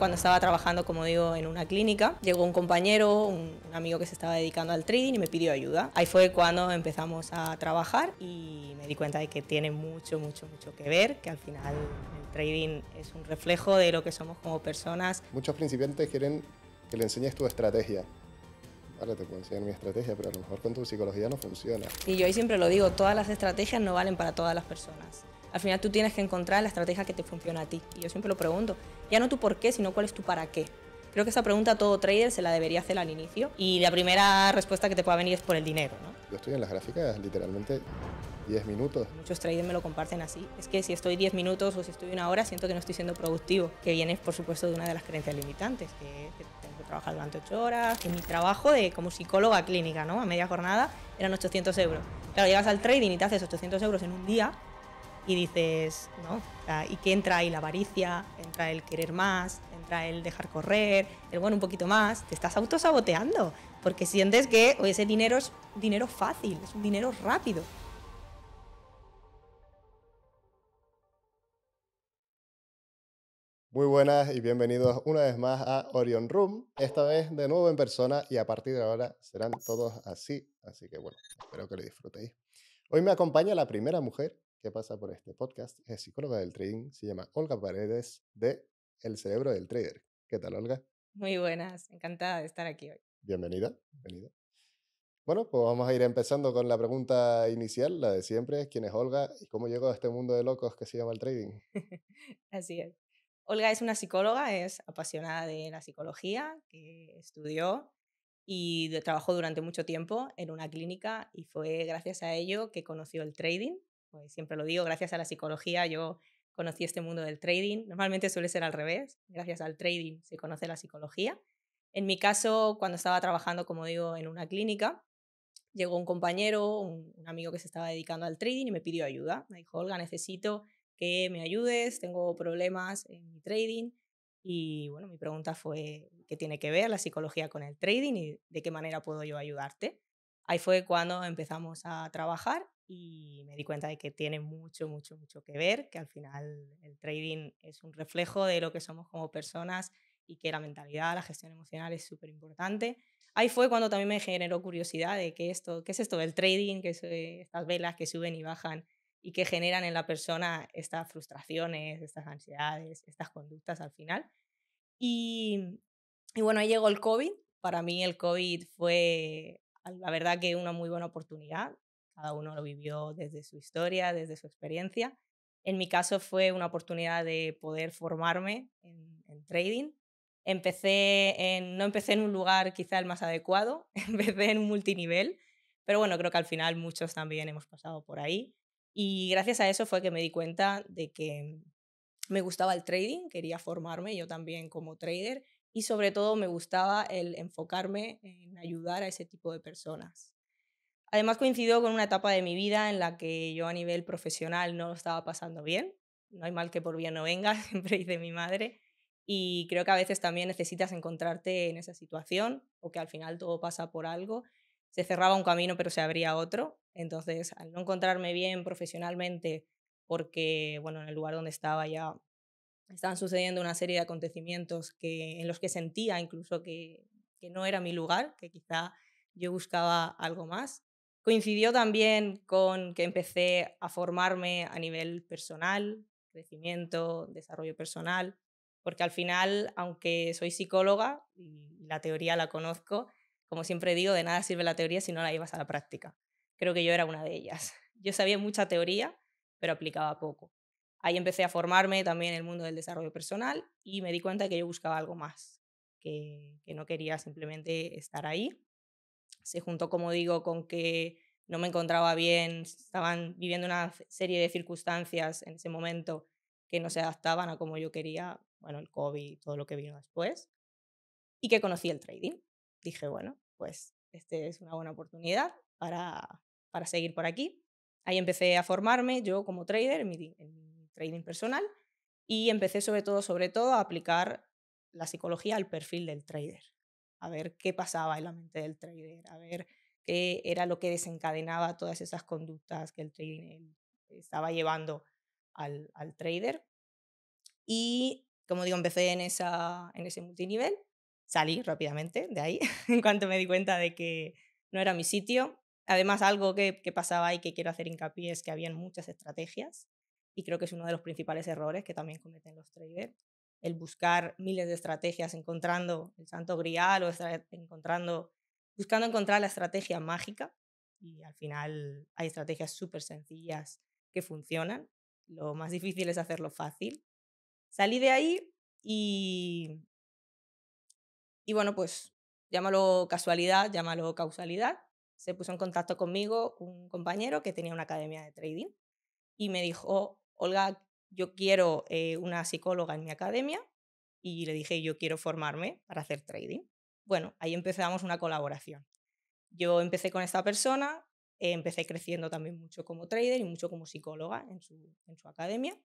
cuando estaba trabajando, como digo, en una clínica. Llegó un compañero, un, amigo que se estaba dedicando al trading y me pidió ayuda. Ahí fue cuando empezamos a trabajar y me di cuenta de que tiene mucho, mucho, mucho que ver, que al final el trading es un reflejo de lo que somos como personas. Muchos principiantes quieren que le enseñes tu estrategia. Vale, te puedo enseñar mi estrategia, pero a lo mejor con tu psicología no funciona. Y yo ahí siempre lo digo, todas las estrategias no valen para todas las personas. Al final tú tienes que encontrar la estrategia que te funciona a ti. Y yo siempre lo pregunto, ya no tu por qué, sino cuál es tu para qué. Creo que esa pregunta todo trader se la debería hacer al inicio y la primera respuesta que te pueda venir es por el dinero. ¿no? Yo estoy en las gráficas literalmente 10 minutos. Muchos traders me lo comparten así. Es que si estoy 10 minutos o si estoy una hora, siento que no estoy siendo productivo, que viene por supuesto de una de las creencias limitantes, que, tengo que trabajar durante 8 horas, que mi trabajo de, como psicóloga clínica, ¿no? a media jornada, eran 800 euros. Claro, llegas al trading y te haces 800 euros en un día, y dices, ¿no? y qué entra ahí la avaricia, entra el querer más, entra el dejar correr, el bueno, un poquito más, te estás autosaboteando, porque sientes que ese dinero es dinero fácil, es un dinero rápido. Muy buenas y bienvenidos una vez más a Orion Room, esta vez de nuevo en persona y a partir de ahora serán todos así, así que bueno, espero que lo disfrutéis. Hoy me acompaña la primera mujer que pasa por este podcast es psicóloga del trading, se llama Olga Paredes de El Cerebro del Trader. ¿Qué tal, Olga? Muy buenas, encantada de estar aquí hoy. Bienvenida, bienvenida. Bueno, pues vamos a ir empezando con la pregunta inicial, la de siempre, ¿quién es Olga y cómo llegó a este mundo de locos que se llama el trading? Así es. Olga es una psicóloga, es apasionada de la psicología, que estudió y trabajó durante mucho tiempo en una clínica y fue gracias a ello que conoció el trading pues, siempre lo digo, gracias a la psicología yo conocí este mundo del trading. Normalmente suele ser al revés, gracias al trading se conoce la psicología. En mi caso, cuando estaba trabajando, como digo, en una clínica, llegó un compañero, un, un amigo que se estaba dedicando al trading y me pidió ayuda. Me dijo, Olga, necesito que me ayudes, tengo problemas en mi trading. Y bueno, mi pregunta fue, ¿qué tiene que ver la psicología con el trading y de qué manera puedo yo ayudarte? Ahí fue cuando empezamos a trabajar y me di cuenta de que tiene mucho, mucho, mucho que ver, que al final el trading es un reflejo de lo que somos como personas y que la mentalidad, la gestión emocional es súper importante. Ahí fue cuando también me generó curiosidad de qué, esto, qué es esto del trading, que son eh, estas velas que suben y bajan y que generan en la persona estas frustraciones, estas ansiedades, estas conductas al final. Y, y bueno, ahí llegó el COVID. Para mí el COVID fue la verdad que una muy buena oportunidad cada uno lo vivió desde su historia, desde su experiencia. En mi caso fue una oportunidad de poder formarme en, trading. Empecé en, no empecé en un lugar quizá el más adecuado, empecé en un multinivel, pero bueno, creo que al final muchos también hemos pasado por ahí. Y gracias a eso fue que me di cuenta de que me gustaba el trading, quería formarme yo también como trader y sobre todo me gustaba el enfocarme en ayudar a ese tipo de personas. Además coincidió con una etapa de mi vida en la que yo a nivel profesional no lo estaba pasando bien. No hay mal que por bien no venga, siempre dice mi madre. Y creo que a veces también necesitas encontrarte en esa situación o que al final todo pasa por algo. Se cerraba un camino pero se abría otro. Entonces, al no encontrarme bien profesionalmente, porque bueno, en el lugar donde estaba ya estaban sucediendo una serie de acontecimientos en los que sentía incluso que no era mi lugar, que quizá yo buscaba algo más. Coincidió también con que empecé a formarme a nivel personal, crecimiento, desarrollo personal, porque al final, aunque soy psicóloga y la teoría la conozco, como siempre digo, de nada sirve la teoría si no la llevas a la práctica. Creo que yo era una de ellas. Yo sabía mucha teoría, pero aplicaba poco. Ahí empecé a formarme también en el mundo del desarrollo personal y me di cuenta que yo buscaba algo más, que, no quería simplemente estar ahí se juntó, como digo, con que no me encontraba bien, estaban viviendo una serie de circunstancias en ese momento que no se adaptaban a como yo quería, bueno, el COVID, y todo lo que vino después, y que conocí el trading. Dije, bueno, pues esta es una buena oportunidad para, para seguir por aquí. Ahí empecé a formarme yo como trader, en en mi trading personal, y empecé sobre todo, sobre todo a aplicar la psicología al perfil del trader a ver qué pasaba en la mente del trader, a ver qué era lo que desencadenaba todas esas conductas que el trader estaba llevando al, trader. Y como digo, empecé en, esa, en ese multinivel, salí rápidamente de ahí en cuanto me di cuenta de que no era mi sitio. Además, algo que, que pasaba y que quiero hacer hincapié es que habían muchas estrategias y creo que es uno de los principales errores que también cometen los traders, el buscar miles de estrategias, encontrando el santo grial o encontrando, buscando encontrar la estrategia mágica. Y al final hay estrategias súper sencillas que funcionan. Lo más difícil es hacerlo fácil. Salí de ahí y, y bueno, pues llámalo casualidad, llámalo causalidad. Se puso en contacto conmigo un compañero que tenía una academia de trading y me dijo, Olga, yo quiero eh, una psicóloga en mi academia y le dije, yo quiero formarme para hacer trading. Bueno, ahí empezamos una colaboración. Yo empecé con esta persona, eh, empecé creciendo también mucho como trader y mucho como psicóloga en su, en su academia.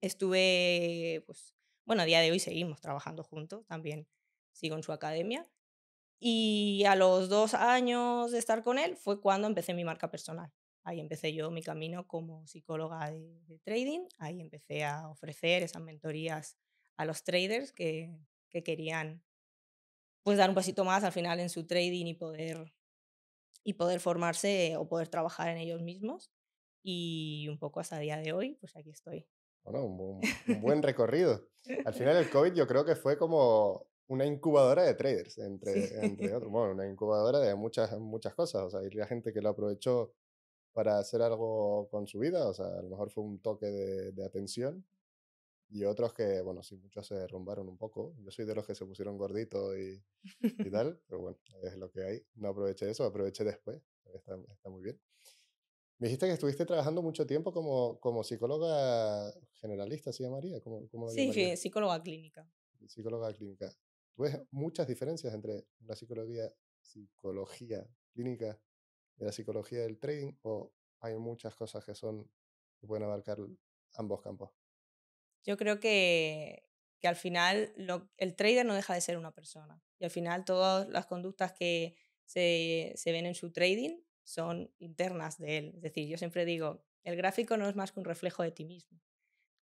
Estuve, pues, bueno, a día de hoy seguimos trabajando juntos, también sigo en su academia. Y a los dos años de estar con él fue cuando empecé mi marca personal. Ahí empecé yo mi camino como psicóloga de, trading, ahí empecé a ofrecer esas mentorías a los traders que, querían pues dar un pasito más al final en su trading y poder y poder formarse o poder trabajar en ellos mismos y un poco hasta el día de hoy pues aquí estoy bueno un, buen recorrido al final el covid yo creo que fue como una incubadora de traders entre, entre otros bueno una incubadora de muchas muchas cosas o sea la gente que lo aprovechó para hacer algo con su vida, o sea, a lo mejor fue un toque de, de atención y otros que, bueno, sí, muchos se derrumbaron un poco. Yo soy de los que se pusieron gorditos y, y, tal, pero bueno, es lo que hay. No aproveché eso, aproveché después. Está, está, muy bien. Me dijiste que estuviste trabajando mucho tiempo como, como psicóloga generalista, ¿se llamaría? ¿Cómo, cómo sí, psicóloga clínica. Psicóloga clínica. ¿Tú ves muchas diferencias entre una psicología, psicología clínica de la psicología del trading o hay muchas cosas que son que pueden abarcar ambos campos? Yo creo que, que al final el trader no deja de ser una persona y al final todas las conductas que se, se ven en su trading son internas de él. Es decir, yo siempre digo, el gráfico no es más que un reflejo de ti mismo,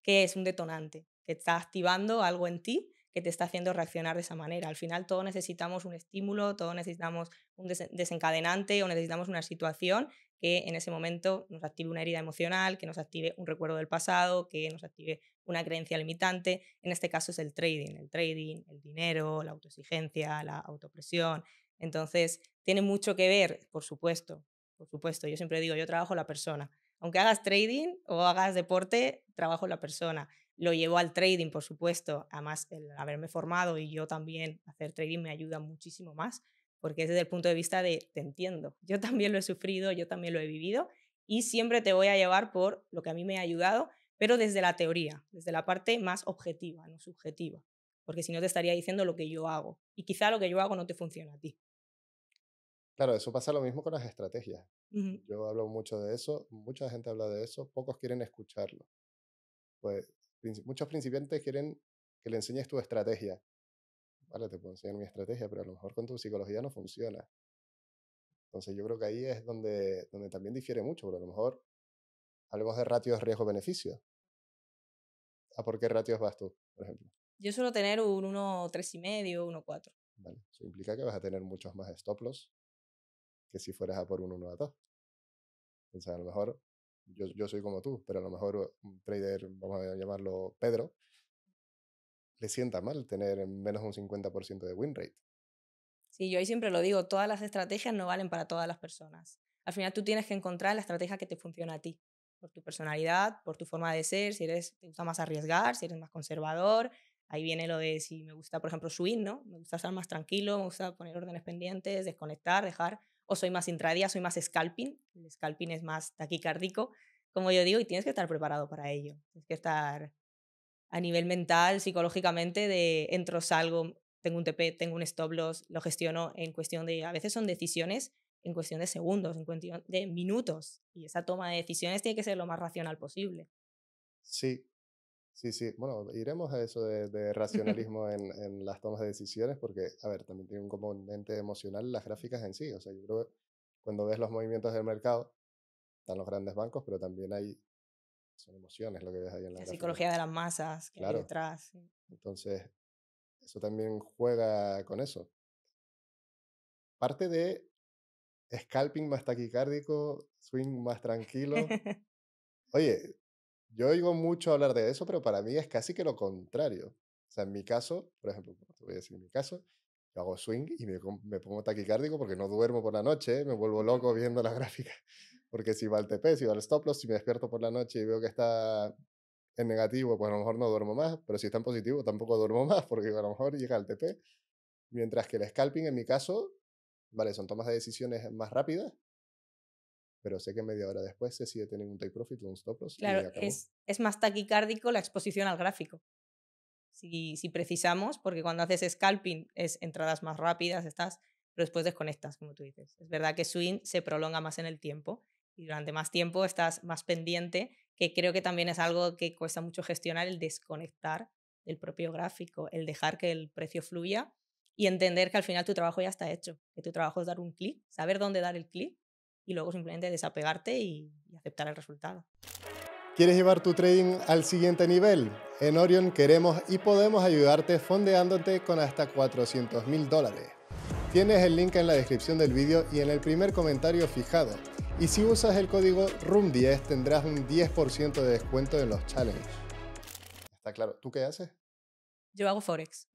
que es un detonante, que está activando algo en ti que te está haciendo reaccionar de esa manera. Al final todo necesitamos un estímulo, todo necesitamos un desencadenante o necesitamos una situación que en ese momento nos active una herida emocional, que nos active un recuerdo del pasado, que nos active una creencia limitante. En este caso es el trading, el trading, el dinero, la autoexigencia, la autopresión. Entonces, tiene mucho que ver, por supuesto, por supuesto. Yo siempre digo, yo trabajo la persona. Aunque hagas trading o hagas deporte, trabajo la persona. Lo llevo al trading, por supuesto. Además, el haberme formado y yo también hacer trading me ayuda muchísimo más, porque es desde el punto de vista de te entiendo. Yo también lo he sufrido, yo también lo he vivido y siempre te voy a llevar por lo que a mí me ha ayudado, pero desde la teoría, desde la parte más objetiva, no subjetiva, porque si no te estaría diciendo lo que yo hago y quizá lo que yo hago no te funciona a ti. Claro, eso pasa lo mismo con las estrategias. Yo hablo mucho de eso, mucha gente habla de eso, pocos quieren escucharlo. Pues muchos principiantes quieren que le enseñes tu estrategia. Vale, te puedo enseñar mi estrategia, pero a lo mejor con tu psicología no funciona. Entonces yo creo que ahí es donde, donde también difiere mucho, porque a lo mejor hablemos de ratios riesgo-beneficio. ¿A por qué ratios vas tú, por ejemplo? Yo suelo tener un 1, 1,4. Vale, eso implica que vas a tener muchos más stop loss que si fueras a por un 1 a 2. Entonces a lo mejor yo, yo soy como tú, pero a lo mejor un trader, vamos a llamarlo Pedro, le sienta mal tener menos de un 50% de win rate. Sí, yo ahí siempre lo digo, todas las estrategias no valen para todas las personas. Al final tú tienes que encontrar la estrategia que te funciona a ti, por tu personalidad, por tu forma de ser, si eres te gusta más arriesgar, si eres más conservador, ahí viene lo de si me gusta, por ejemplo, swing, ¿no? Me gusta estar más tranquilo, me gusta poner órdenes pendientes, desconectar, dejar o soy más intradía, soy más scalping, el scalping es más taquicárdico, como yo digo, y tienes que estar preparado para ello, tienes que estar a nivel mental, psicológicamente, de entro, salgo, tengo un TP, tengo un stop loss, lo gestiono en cuestión de, a veces son decisiones en cuestión de segundos, en cuestión de minutos, y esa toma de decisiones tiene que ser lo más racional posible. Sí, Sí, sí. Bueno, iremos a eso de, racionalismo en, en, las tomas de decisiones porque, a ver, también tiene un componente emocional las gráficas en sí. O sea, yo creo que cuando ves los movimientos del mercado, están los grandes bancos, pero también hay, son emociones lo que ves ahí en la, la psicología de las masas que hay detrás. Entonces, eso también juega con eso. Parte de scalping más taquicárdico, swing más tranquilo. Oye, yo oigo mucho hablar de eso, pero para mí es casi que lo contrario. O sea, en mi caso, por ejemplo, te voy a decir en mi caso, yo hago swing y me, me pongo taquicárdico porque no duermo por la noche, me vuelvo loco viendo las gráficas. Porque si va al TP, si va al stop loss, si me despierto por la noche y veo que está en negativo, pues a lo mejor no duermo más, pero si está en positivo tampoco duermo más porque a lo mejor llega al TP. Mientras que el scalping, en mi caso, vale, son tomas de decisiones más rápidas, pero sé que media hora después se sigue teniendo un take profit o un stop loss. Claro, es, es más taquicárdico la exposición al gráfico. Si, si precisamos, porque cuando haces scalping es entradas más rápidas, estás, pero después desconectas, como tú dices. Es verdad que swing se prolonga más en el tiempo y durante más tiempo estás más pendiente, que creo que también es algo que cuesta mucho gestionar el desconectar el propio gráfico, el dejar que el precio fluya y entender que al final tu trabajo ya está hecho, que tu trabajo es dar un clic, saber dónde dar el clic y luego simplemente desapegarte y, aceptar el resultado. ¿Quieres llevar tu trading al siguiente nivel? En Orion queremos y podemos ayudarte fondeándote con hasta 400 mil dólares. Tienes el link en la descripción del vídeo y en el primer comentario fijado. Y si usas el código rum 10 tendrás un 10% de descuento en los challenges. ¿Está claro? ¿Tú qué haces? Yo hago Forex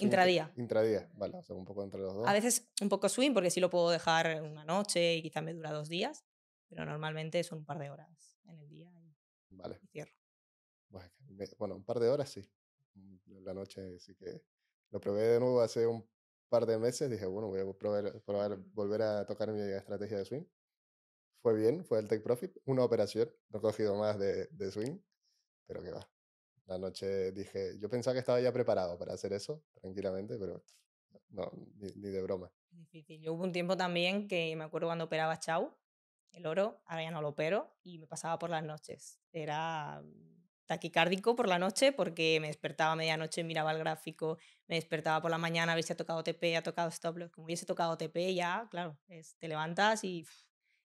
intradía. Intradía, vale, un poco entre los dos. A veces un poco swing, porque sí lo puedo dejar una noche y quizás me dura dos días, pero normalmente son un par de horas en el día vale. cierro. Bueno, un par de horas sí. La noche sí que lo probé de nuevo hace un par de meses, dije, bueno, voy a probar, volver a tocar mi estrategia de swing. Fue bien, fue el take profit, una operación, no he cogido más de, de swing, pero que va, la noche dije, yo pensaba que estaba ya preparado para hacer eso, tranquilamente, pero no, ni, de broma. Difícil. Yo hubo un tiempo también que me acuerdo cuando operaba Chau, el oro, ahora ya no lo opero, y me pasaba por las noches. Era taquicárdico por la noche porque me despertaba a medianoche, miraba el gráfico, me despertaba por la mañana a ver si ha tocado TP, ha tocado stop loss. Como hubiese tocado TP ya, claro, te levantas y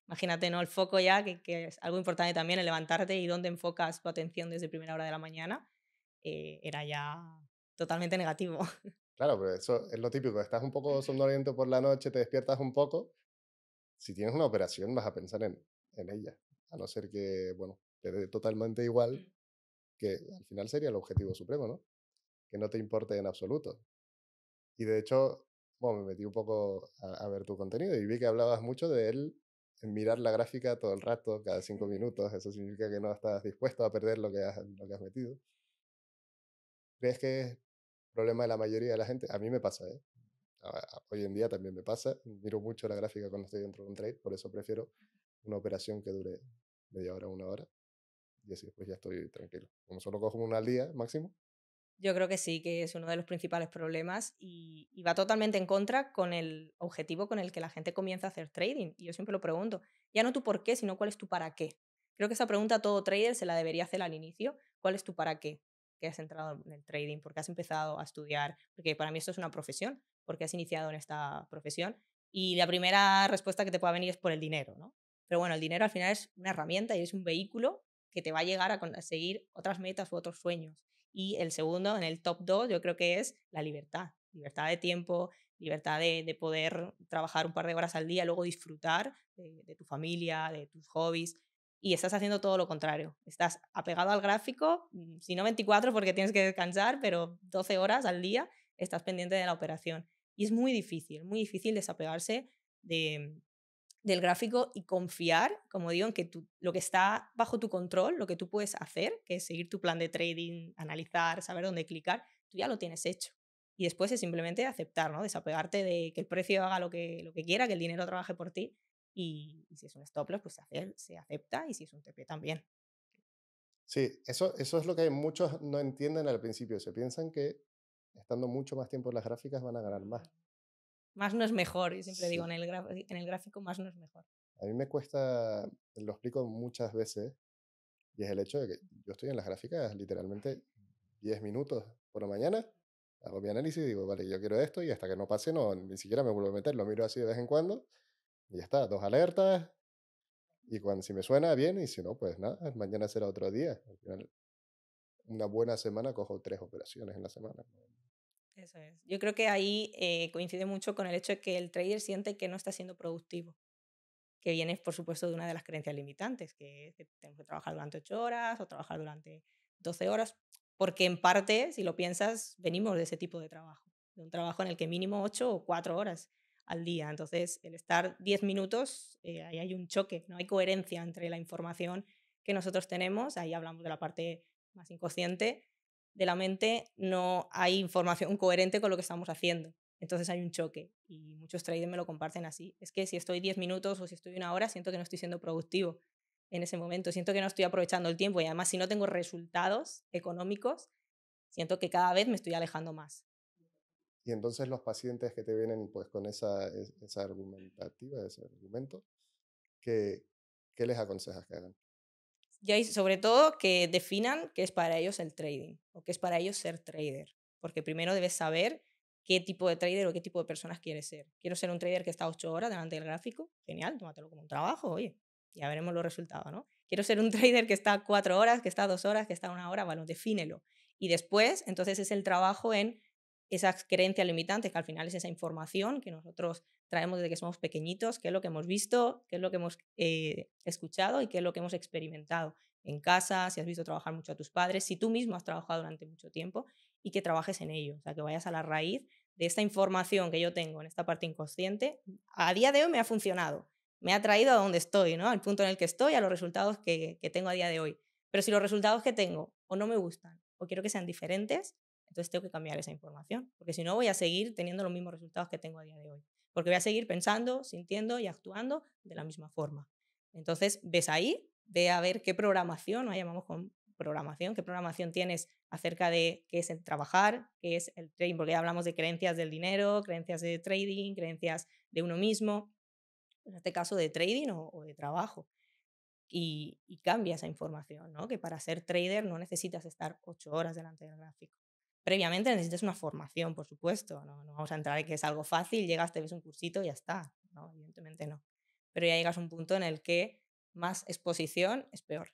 imagínate, ¿no? El foco ya, que, que, es algo importante también, el levantarte y dónde enfocas tu atención desde primera hora de la mañana. Eh, era ya totalmente negativo. Claro, pero eso es lo típico. Estás un poco somnoliento por la noche, te despiertas un poco. Si tienes una operación, vas a pensar en, ella. A no ser que, bueno, te dé totalmente igual, mm. que al final sería el objetivo supremo, ¿no? Que no te importe en absoluto. Y de hecho, bueno, me metí un poco a, ver tu contenido y vi que hablabas mucho de él mirar la gráfica todo el rato, cada cinco minutos. Eso significa que no estás dispuesto a perder lo que lo que has metido crees que es problema de la mayoría de la gente? A mí me pasa, ¿eh? Hoy en día también me pasa. Miro mucho la gráfica cuando estoy dentro de un trade, por eso prefiero una operación que dure media hora, una hora. Y así después ya estoy tranquilo. Como solo cojo una al día máximo. Yo creo que sí, que es uno de los principales problemas y, va totalmente en contra con el objetivo con el que la gente comienza a hacer trading. Y yo siempre lo pregunto, ya no tu por qué, sino cuál es tu para qué. Creo que esa pregunta todo trader se la debería hacer al inicio, cuál es tu para qué que has entrado en el trading, porque has empezado a estudiar, porque para mí esto es una profesión, porque has iniciado en esta profesión. Y la primera respuesta que te puede venir es por el dinero, ¿no? Pero bueno, el dinero al final es una herramienta y es un vehículo que te va a llegar a conseguir otras metas u otros sueños. Y el segundo, en el top 2, yo creo que es la libertad. Libertad de tiempo, libertad de, poder trabajar un par de horas al día, luego disfrutar de tu familia, de tus hobbies y estás haciendo todo lo contrario. Estás apegado al gráfico, mm, si no 24 porque tienes que descansar, pero 12 horas al día estás pendiente de la operación. Y es muy difícil, muy difícil desapegarse de, del gráfico y confiar, como digo, en que tú, lo que está bajo tu control, lo que tú puedes hacer, que es seguir tu plan de trading, analizar, saber dónde clicar, tú ya lo tienes hecho. Y después es simplemente aceptar, ¿no? Desapegarte de que el precio haga lo que, lo que quiera, que el dinero trabaje por ti y, si es un stop loss, pues se, se acepta y si es un TP también. Sí, eso, eso es lo que muchos no entienden al principio. Se piensan que estando mucho más tiempo en las gráficas van a ganar más. Mm. Más no es mejor, yo siempre digo, en el, eh, en el gráfico más no es mejor. A mí me cuesta, lo explico muchas veces, y es el hecho de que yo estoy en las gráficas literalmente 10 minutos por la mañana, hago mi análisis y digo, vale, yo quiero esto y hasta que no pase, no, ni siquiera me vuelvo a meter, lo miro así de vez en cuando y ya está, dos alertas. Y cuando si me suena bien y si no, pues nada, mañana será otro día. una buena semana cojo tres operaciones en la semana. Eso es. Yo creo que ahí eh, coincide mucho con el hecho de que el trader siente que no está siendo productivo que viene, por supuesto, de una de las creencias limitantes, que, tenemos que trabajar durante ocho horas o trabajar durante doce horas, porque en parte, si lo piensas, venimos de ese tipo de trabajo, de un trabajo en el que mínimo ocho o cuatro horas al día. Entonces, el estar 10 minutos, eh, ahí hay un choque, no hay coherencia entre la información que nosotros tenemos, ahí hablamos de la parte más inconsciente de la mente, no hay información coherente con lo que estamos haciendo. Entonces hay un choque y muchos traders me lo comparten así. Es que si estoy 10 minutos o si estoy una hora, siento que no estoy siendo productivo en ese momento, siento que no estoy aprovechando el tiempo y además si no tengo resultados económicos, siento que cada vez me estoy alejando más y entonces los pacientes que te vienen pues con esa, esa argumentativa, ese argumento, ¿qué, ¿qué les aconsejas que hagan? Y sobre todo que definan qué es para ellos el trading o qué es para ellos ser trader. Porque primero debes saber qué tipo de trader o qué tipo de personas quieres ser. Quiero ser un trader que está ocho horas delante del gráfico. Genial, tómatelo como un trabajo, oye. Ya veremos los resultados, ¿no? Quiero ser un trader que está cuatro horas, que está dos horas, que está una hora. Bueno, defínelo. Y después, entonces es el trabajo en esas creencias limitantes, que al final es esa información que nosotros traemos desde que somos pequeñitos, qué es lo que hemos visto, qué es lo que hemos eh, escuchado y qué es lo que hemos experimentado en casa, si has visto trabajar mucho a tus padres, si tú mismo has trabajado durante mucho tiempo y que trabajes en ello, o sea, que vayas a la raíz de esta información que yo tengo en esta parte inconsciente, a día de hoy me ha funcionado, me ha traído a donde estoy, ¿no? al punto en el que estoy, a los resultados que tengo a día de hoy. Pero si los resultados que tengo o no me gustan o quiero que sean diferentes, entonces tengo que cambiar esa información, porque si no voy a seguir teniendo los mismos resultados que tengo a día de hoy, porque voy a seguir pensando, sintiendo y actuando de la misma forma. Entonces, ves ahí, ve a ver qué programación, no llamamos con programación, qué programación tienes acerca de qué es el trabajar, qué es el trading, porque ya hablamos de creencias del dinero, creencias de trading, creencias de uno mismo, en este caso de trading o, de trabajo. Y, y, cambia esa información, ¿no? Que para ser trader no necesitas estar ocho horas delante del gráfico previamente necesitas una formación, por supuesto. ¿no? vamos a entrar en que es algo fácil, llegas, te ves un cursito y ya está. No, evidentemente no. Pero ya llegas a un punto en el que más exposición es peor.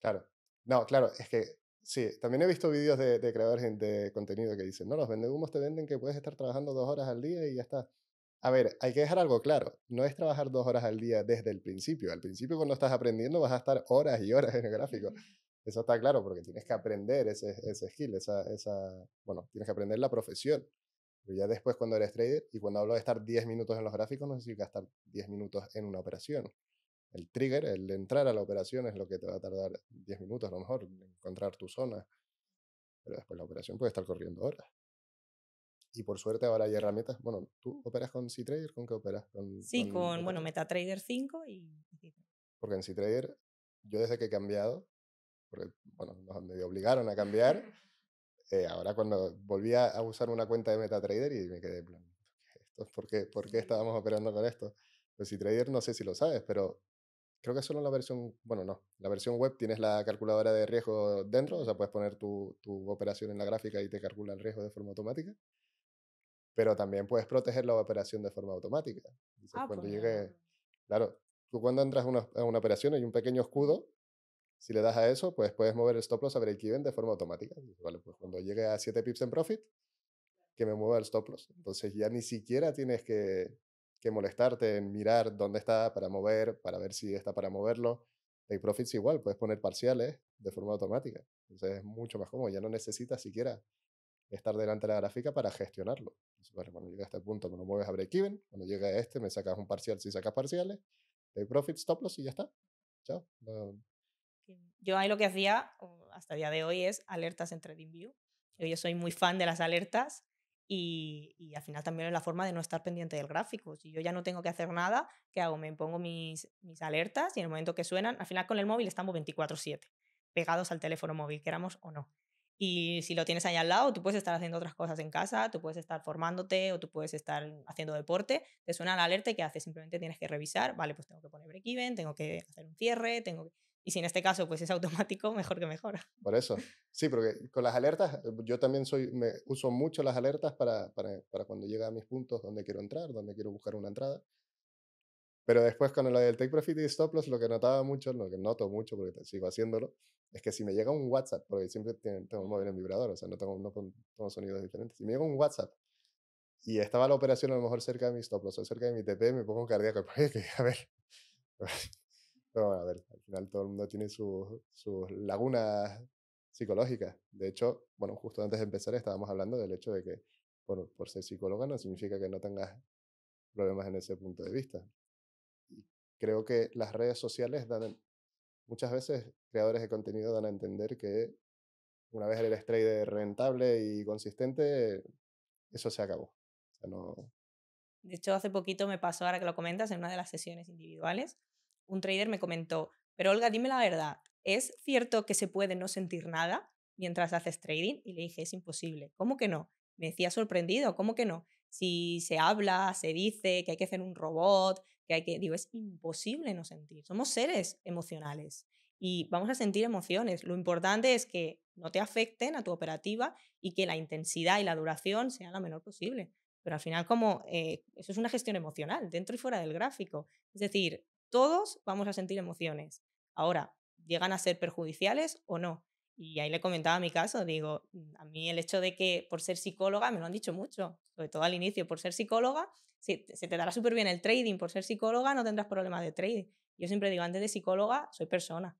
Claro. No, claro, es que sí, también he visto vídeos de, de, creadores de contenido que dicen, no, los vendehumos te venden que puedes estar trabajando dos horas al día y ya está. A ver, hay que dejar algo claro, no es trabajar dos horas al día desde el principio. Al principio cuando estás aprendiendo vas a estar horas y horas en el gráfico. Eso está claro, porque tienes que aprender ese, ese skill, esa, esa, bueno, tienes que aprender la profesión. Pero ya después cuando eres trader, y cuando hablo de estar 10 minutos en los gráficos, no significa estar 10 minutos en una operación. El trigger, el entrar a la operación es lo que te va a tardar 10 minutos a lo mejor, encontrar tu zona. Pero después la operación puede estar corriendo horas. Y por suerte ahora hay herramientas. Bueno, ¿tú operas con C-Trader? ¿Con qué operas? ¿Con, sí, con, bueno, MetaTrader 5 y... Porque en C-Trader, yo desde que he cambiado, porque, bueno, nos obligaron a cambiar. Eh, ahora cuando volví a usar una cuenta de MetaTrader y me quedé plan, ¿esto ¿por, qué, estábamos operando con esto? Pues si Trader no sé si lo sabes, pero creo que solo la versión, bueno, no, la versión web tienes la calculadora de riesgo dentro, o sea, puedes poner tu, tu operación en la gráfica y te calcula el riesgo de forma automática, pero también puedes proteger la operación de forma automática. Ah, cuando pues llegue, claro, tú cuando entras una, a una operación hay un pequeño escudo si le das a eso, pues puedes mover el stop loss a break-even de forma automática. Vale, pues cuando llegue a 7 pips en profit, que me mueva el stop loss. Entonces ya ni siquiera tienes que, molestarte en mirar dónde está para mover, para ver si está para moverlo. Take profits igual, puedes poner parciales de forma automática. Entonces es mucho más cómodo, ya no necesitas siquiera estar delante de la gráfica para gestionarlo. cuando llegue a este punto cuando mueves a break-even, cuando llega a este me sacas un parcial si sacas parciales, take profit stop loss y ya está. Chao. Yo ahí lo que hacía hasta el día de hoy es alertas en TradingView. Eh, yo soy muy fan de las alertas y, y, al final también es la forma de no estar pendiente del gráfico. Si yo ya no tengo que hacer nada, ¿qué hago? Me pongo mis, mis alertas y en el momento que suenan, al final con el móvil estamos 24/7, pegados al teléfono móvil, queramos o no. Y si lo tienes ahí al lado, tú puedes estar haciendo otras cosas en casa, tú puedes estar formándote o tú puedes estar haciendo deporte. Te suena la alerta y ¿qué haces? Simplemente tienes que revisar, vale, pues tengo que poner break-even, tengo que hacer un cierre, tengo que... Y si en este caso pues es automático, mejor que mejor. Por eso. Sí, porque con las alertas, eh, yo también soy, me uso mucho las alertas para, para, para cuando llega a mis puntos donde quiero entrar, donde quiero buscar una entrada. Pero después con lo del take profit y stop loss, lo que notaba mucho, lo que noto mucho porque sigo haciéndolo, es que si me llega un WhatsApp, porque siempre tengo un móvil en vibrador, o sea, no tengo, no sonidos diferentes, si me llega un WhatsApp y estaba la operación a lo mejor cerca de mi stop loss o cerca de mi TP, me pongo cardíaco, a ver, pero bueno, a ver, al final todo el mundo tiene sus, lagunas psicológicas. De hecho, bueno, justo antes de empezar estábamos hablando del hecho de que por, por ser psicóloga no significa que no tengas problemas en ese punto de vista. Y creo que las redes sociales dan, muchas veces creadores de contenido dan a entender que una vez el trade rentable y consistente, eso se acabó. no... De hecho, hace poquito me pasó, ahora que lo comentas, en una de las sesiones individuales, un trader me comentó, pero Olga, dime la verdad, ¿es cierto que se puede no sentir nada mientras haces trading? Y le dije, es imposible. ¿Cómo que no? Me decía sorprendido, ¿cómo que no? Si se habla, se dice que hay que hacer un robot, que hay que... Digo, es imposible no sentir. Somos seres emocionales y vamos a sentir emociones. Lo importante es que no te afecten a tu operativa y que la intensidad y la duración sean la menor posible. Pero al final, como eh, eso es una gestión emocional, dentro y fuera del gráfico. Es decir, todos vamos a sentir emociones. Ahora, ¿llegan a ser perjudiciales o no? Y ahí le comentaba mi caso, digo, mm, a mí el hecho de que por ser psicóloga, me lo han dicho mucho, sobre todo al inicio, por ser psicóloga, si, se te dará súper bien el trading, por ser psicóloga no tendrás problemas de trading. Yo siempre digo, antes de psicóloga, soy persona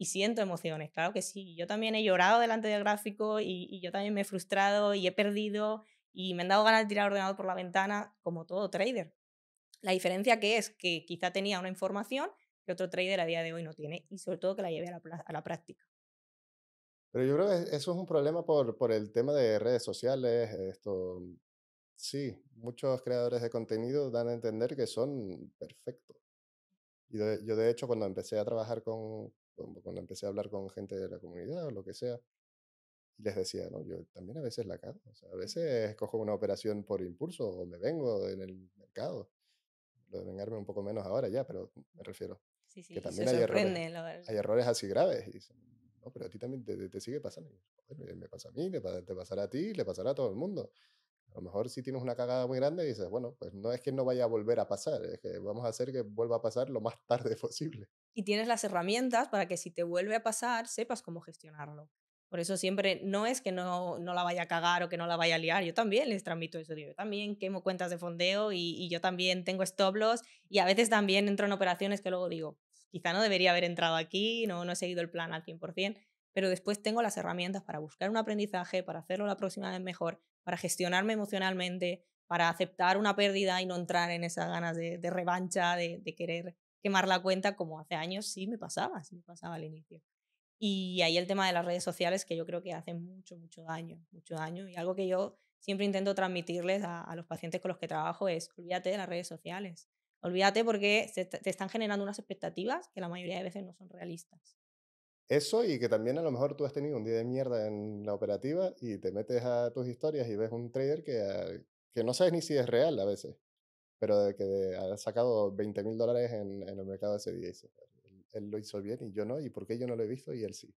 y siento emociones, claro que sí. Yo también he llorado delante del gráfico y, yo también me he frustrado y he perdido y me han dado ganas de tirar ordenador por la ventana, como todo trader. La diferencia que es que quizá tenía una información que otro trader a día de hoy no tiene y sobre todo que la lleve a la, práctica. Pero yo creo que eso es un problema por, el tema de redes sociales. Esto, sí, muchos creadores de contenido dan a entender que son perfectos. Y yo de hecho cuando empecé a trabajar con, cuando empecé a hablar con gente de la comunidad o lo que sea, les decía, no, yo también a veces la cago. a veces cojo una operación por impulso o me vengo en el mercado lo de vengarme un poco menos ahora ya, pero me refiero. Sí, sí, que también hay errores, hay errores así graves. no, pero a ti también te, te sigue pasando. me pasa a mí, te, pasará a ti, le pasará a todo el mundo. A lo mejor si tienes una cagada muy grande y dices, bueno, pues no es que no vaya a volver a pasar, es que vamos a hacer que vuelva a pasar lo más tarde posible. Y tienes las herramientas para que si te vuelve a pasar, sepas cómo gestionarlo. Por eso siempre no es que no, no la vaya a cagar o que no la vaya a liar. Yo también les transmito eso. yo también quemo cuentas de fondeo y, yo también tengo stop loss y a veces también entro en operaciones que luego digo, pues quizá no debería haber entrado aquí, no, no he seguido el plan al 100%, pero después tengo las herramientas para buscar un aprendizaje, para hacerlo la próxima vez mejor, para gestionarme emocionalmente, para aceptar una pérdida y no entrar en esas ganas de, revancha, de, de querer quemar la cuenta como hace años sí me pasaba, sí me pasaba al inicio. Y ahí el tema de las redes sociales, que yo creo que hace mucho, mucho daño, mucho daño. Y algo que yo siempre intento transmitirles a, los pacientes con los que trabajo es, olvídate de las redes sociales. Olvídate porque te están generando unas expectativas que la mayoría de veces no son realistas. Eso y que también a lo mejor tú has tenido un día de mierda en la operativa y te metes a tus historias y ves un trader que, eh, que no sabes ni si es real a veces, pero que ha sacado 20 mil dólares en, el mercado ese día. Y se él lo hizo bien y yo no, y por qué yo no lo he visto y él sí.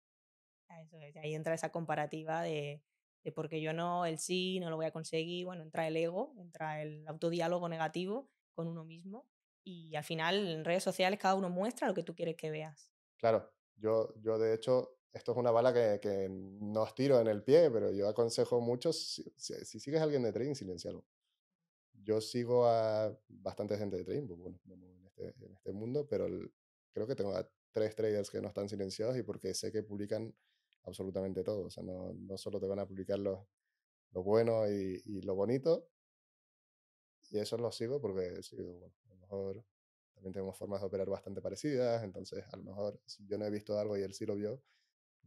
Ah, ahí entra esa comparativa de, de por qué yo no, él sí, no lo voy a conseguir, bueno, entra el ego, entra el autodiálogo negativo con uno mismo y al final en redes sociales cada uno muestra lo que tú quieres que veas. Claro, yo, yo de hecho, esto es una bala que, que no os tiro en el pie, pero yo aconsejo mucho, si, sigues a alguien de trading, silenciarlo. Yo sigo a bastante gente de trading, pues bueno, en este, en este mundo, pero el, creo que tengo a tres traders que no están silenciados y porque sé que publican absolutamente todo. O sea, no, no solo te van a publicar lo, bueno y, y, lo bonito. Y eso lo sigo porque bueno, a lo mejor también tenemos formas de operar bastante parecidas. Entonces, a lo mejor yo no he visto algo y él sí lo vio,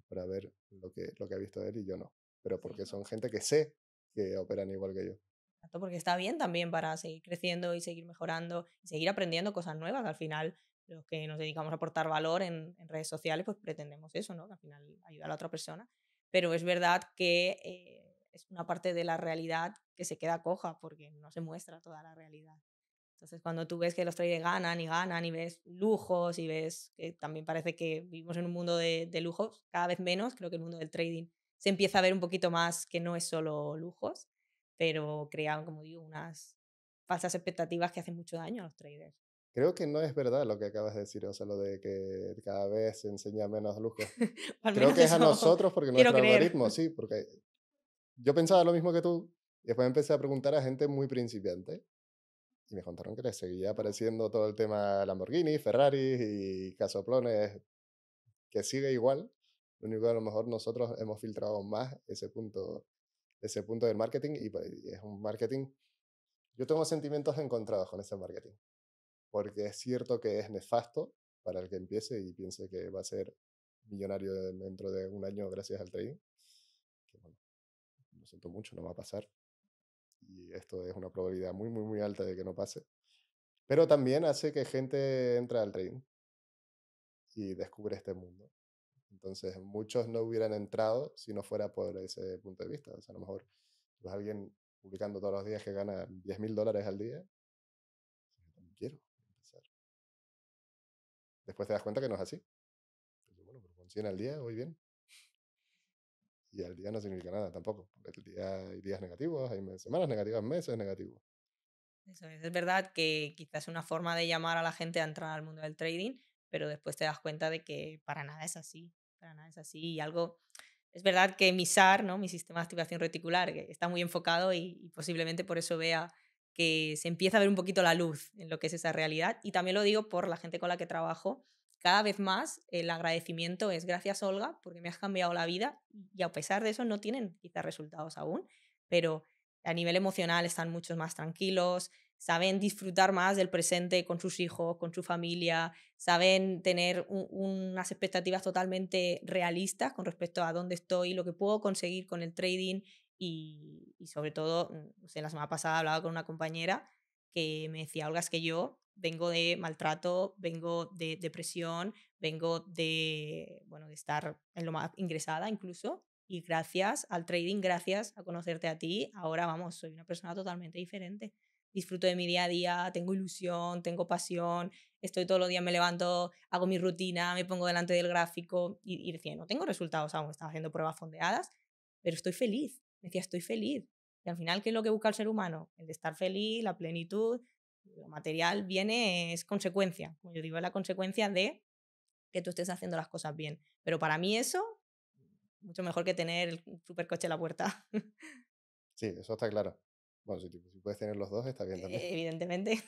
para ver lo que, lo que ha visto él y yo no. Pero porque son gente que sé que operan igual que yo. Exacto, porque está bien también para seguir creciendo y seguir mejorando y seguir aprendiendo cosas nuevas. Al final, los que nos dedicamos a aportar valor en, redes sociales, pues pretendemos eso, ¿no? al final ayudar a la otra persona. Pero es verdad que eh, es una parte de la realidad que se queda coja porque no se muestra toda la realidad. Entonces, cuando tú ves que los traders ganan y ganan y ves lujos y ves que también parece que vivimos en un mundo de, de lujos, cada vez menos, creo que el mundo del trading se empieza a ver un poquito más que no es solo lujos, pero crean, como digo, unas falsas expectativas que hacen mucho daño a los traders. Creo que no es verdad lo que acabas de decir, o sea, lo de que cada vez se enseña menos lujo. Creo que es a nosotros porque nuestro algoritmo, sí, porque yo pensaba lo mismo que tú, y después empecé a preguntar a gente muy principiante y me contaron que les seguía apareciendo todo el tema Lamborghini, Ferrari y casoplones que sigue igual. Lo único que a lo mejor nosotros hemos filtrado más ese punto, ese punto del marketing y pues, es un marketing. Yo tengo sentimientos encontrados con ese marketing porque es cierto que es nefasto para el que empiece y piense que va a ser millonario dentro de un año gracias al trading. Que lo siento mucho, no va a pasar. Y esto es una probabilidad muy, muy, muy alta de que no pase. Pero también hace que gente entre al trading y descubre este mundo. Entonces, muchos no hubieran entrado si no fuera por ese punto de vista. O sea, a lo mejor alguien publicando todos los días que gana 10 mil dólares al día Después te das cuenta que no es así. bueno, pero con al día, hoy bien. Y al día no significa nada tampoco. hay días negativos, hay semanas negativas, meses negativos. Eso es. verdad que quizás es una forma de llamar a la gente a entrar al mundo del trading, pero después te das cuenta de que para nada es así. Para nada es así. Y algo. Es verdad que mi SAR, ¿no? mi sistema de activación reticular, que eh, está muy enfocado y posiblemente por eso vea que se empieza a ver un poquito la luz en lo que es esa realidad. Y también lo digo por la gente con la que trabajo. Cada vez más el agradecimiento es gracias Olga porque me has cambiado la vida y a pesar de eso no tienen quizás resultados aún, pero a nivel emocional están muchos más tranquilos, saben disfrutar más del presente con sus hijos, con su familia, saben tener unas expectativas totalmente realistas con respecto a dónde estoy, lo que puedo conseguir con el trading y, sobre todo, mm, o la semana pasada hablaba con una compañera que me decía, Olga, es que yo vengo de maltrato, vengo de depresión, vengo de, bueno, de estar en lo más ingresada incluso. Y gracias al trading, gracias a conocerte a ti, ahora vamos, soy una persona totalmente diferente. Disfruto de mi día a día, tengo ilusión, tengo pasión, estoy todos los días, me levanto, hago mi rutina, me pongo delante del gráfico y, y decía, no tengo resultados aún, estaba haciendo pruebas fondeadas, pero estoy feliz decía, estoy feliz. Y al final, ¿qué es lo que busca el ser humano? El de estar feliz, la plenitud, lo material viene, es consecuencia. Como yo digo, es la consecuencia de que tú estés haciendo las cosas bien. Pero para mí eso, mucho mejor que tener el supercoche a la puerta. Sí, eso está claro. Bueno, si, puedes tener los dos, está bien también. Eh, evidentemente.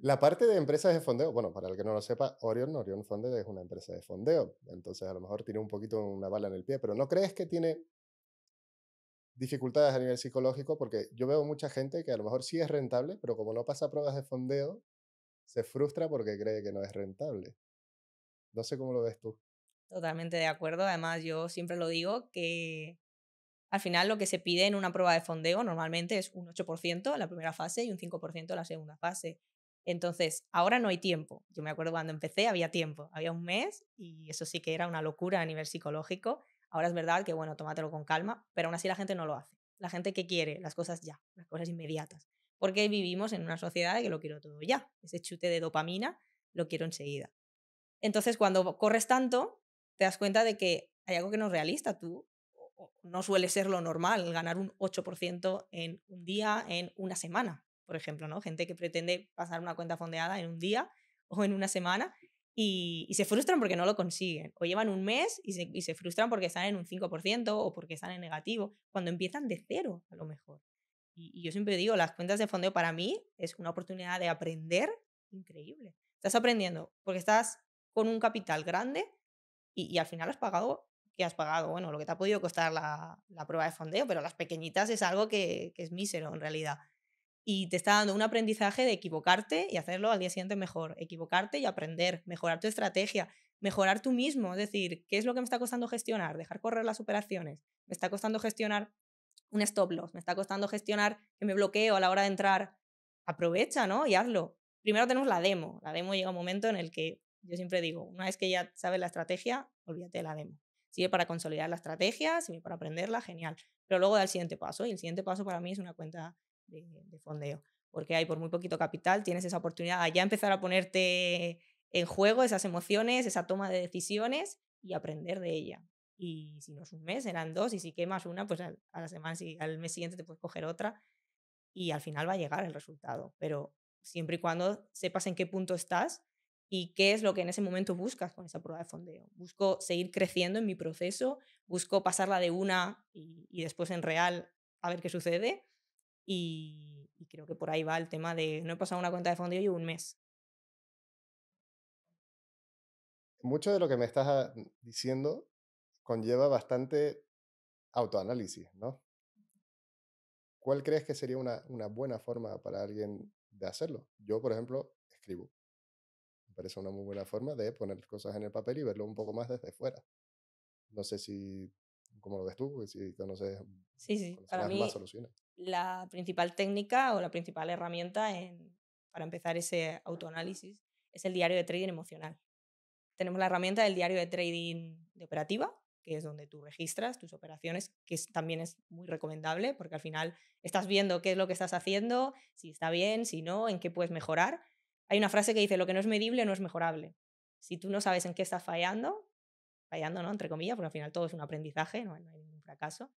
La parte de empresas de fondeo, bueno, para el que no lo sepa, Orion, Orion Fonded es una empresa de fondeo, entonces a lo mejor tiene un poquito una bala en el pie, pero ¿no crees que tiene dificultades a nivel psicológico, porque yo veo mucha gente que a lo mejor sí es rentable, pero como no pasa pruebas de fondeo, se frustra porque cree que no es rentable. No sé cómo lo ves tú. Totalmente de acuerdo. Además, yo siempre lo digo que al final lo que se pide en una prueba de fondeo normalmente es un 8% en la primera fase y un 5% en la segunda fase. Entonces, ahora no hay tiempo. Yo me acuerdo cuando empecé había tiempo, había un mes y eso sí que era una locura a nivel psicológico Ahora es verdad que, bueno, tómatelo con calma, pero aún así la gente no lo hace. La gente que quiere las cosas ya, las cosas inmediatas. Porque vivimos en una sociedad que lo quiero todo ya. Ese chute de dopamina lo quiero enseguida. Entonces, cuando corres tanto, te das cuenta de que hay algo que no es realista. Tú no suele ser lo normal ganar un 8% en un día, en una semana, por ejemplo, ¿no? Gente que pretende pasar una cuenta fondeada en un día o en una semana y, se frustran porque no lo consiguen. O llevan un mes y se, frustran porque están en un 5% o porque están en negativo, cuando empiezan de cero a lo mejor. Y, yo siempre digo, las cuentas de fondeo para mí es una oportunidad de aprender increíble. Estás aprendiendo porque estás con un capital grande y, al final has pagado que has pagado, bueno, lo que te ha podido costar la, prueba de fondeo, pero las pequeñitas es algo que es mísero en realidad y te está dando un aprendizaje de equivocarte y hacerlo al día siguiente mejor, equivocarte y aprender, mejorar tu estrategia, mejorar tú mismo, es decir, ¿qué es lo que me está costando gestionar? Dejar correr las operaciones, me está costando gestionar un stop loss, me está costando gestionar que me bloqueo a la hora de entrar. Aprovecha, ¿no? Y hazlo. Primero tenemos la demo. La demo llega un momento en el que yo siempre digo, una vez que ya sabes la estrategia, olvídate de la demo. Sigue para consolidar la estrategia, sirve para aprenderla, genial. Pero luego da el siguiente paso y el siguiente paso para mí es una cuenta de, fondeo. Porque hay por muy poquito capital, tienes esa oportunidad de ya empezar a ponerte en juego esas emociones, esa toma de decisiones y aprender de ella. Y si no es un mes, eran dos, y si quemas una, pues a, la semana, y al mes siguiente te puedes coger otra y al final va a llegar el resultado. Pero siempre y cuando sepas en qué punto estás y qué es lo que en ese momento buscas con esa prueba de fondeo. Busco seguir creciendo en mi proceso, busco pasarla de una y después en real a ver qué sucede, y, creo que por ahí va el tema de no he pasado una cuenta de fondo y un mes. Mucho de lo que me estás ah, diciendo conlleva bastante autoanálisis, ¿no? ¿Cuál crees que sería una, una buena forma para alguien de hacerlo? Yo, por ejemplo, escribo. Me parece una muy buena forma de poner cosas en el papel y verlo un poco más desde fuera. No sé si, como lo ves tú? Si conoces, sí, sí. Para mí, más soluciones la principal técnica o la principal herramienta para empezar ese autoanálisis es el diario de trading emocional. Tenemos la herramienta del diario de trading de operativa, que es donde tú registras tus operaciones, que también es muy recomendable porque al final estás viendo qué es lo que estás haciendo, si está bien, si no, en qué puedes mejorar. Hay una frase que dice, lo que no es medible no es mejorable. Si tú no sabes en qué estás fallando, fallando, ¿no? Entre comillas, porque al final todo es un aprendizaje, no, hay ningún fracaso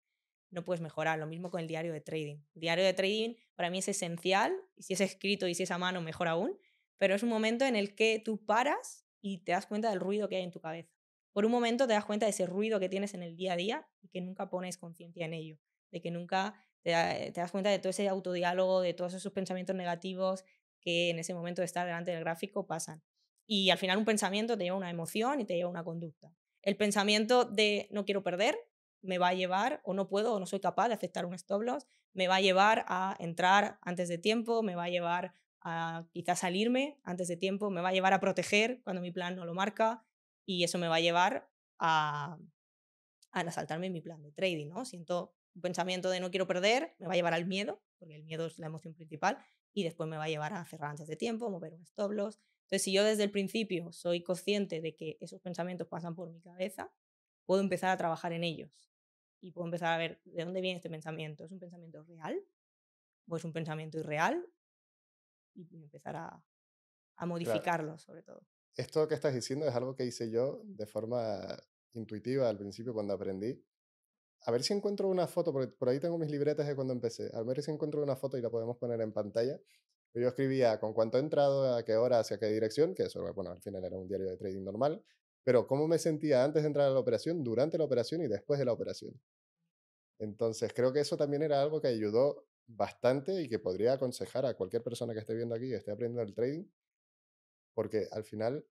no puedes mejorar. Lo mismo con el diario de trading. El diario de trading para mí es esencial, si es escrito y si es a mano, mejor aún, pero es un momento en el que tú paras y te das cuenta del ruido que hay en tu cabeza. Por un momento te das cuenta de ese ruido que tienes en el día a día y que nunca pones conciencia en ello, de que nunca te, das cuenta de todo ese autodiálogo, de todos esos pensamientos negativos que en ese momento de estar delante del gráfico pasan. Y al final un pensamiento te lleva a una emoción y te lleva a una conducta. El pensamiento de no quiero perder me va a llevar, o no puedo, o no soy capaz de aceptar un stop loss, me va a llevar a entrar antes de tiempo, me va a llevar a quizás salirme antes de tiempo, me va a llevar a proteger cuando mi plan no lo marca, y eso me va a llevar a, a saltarme mi plan de trading, ¿no? Siento un pensamiento de no quiero perder, me va a llevar al miedo, porque el miedo es la emoción principal, y después me va a llevar a cerrar antes de tiempo, mover un stop loss. Entonces, si yo desde el principio soy consciente de que esos pensamientos pasan por mi cabeza, puedo empezar a trabajar en ellos y puedo empezar a ver de dónde viene este pensamiento. ¿Es un pensamiento real o es un pensamiento irreal? Y empezar a, modificarlo, sobre todo. Esto que estás diciendo es algo que hice yo de forma intuitiva al principio cuando aprendí. A ver si encuentro una foto, porque por ahí tengo mis libretas de cuando empecé. A ver si encuentro una foto y la podemos poner en pantalla. Yo escribía con cuánto he entrado, a qué hora, hacia qué dirección, que eso, bueno, al final era un diario de trading normal pero cómo me sentía antes de entrar a la operación, durante la operación y después de la operación. Entonces, creo que eso también era algo que ayudó bastante y que podría aconsejar a cualquier persona que esté viendo aquí y esté aprendiendo el trading, porque al final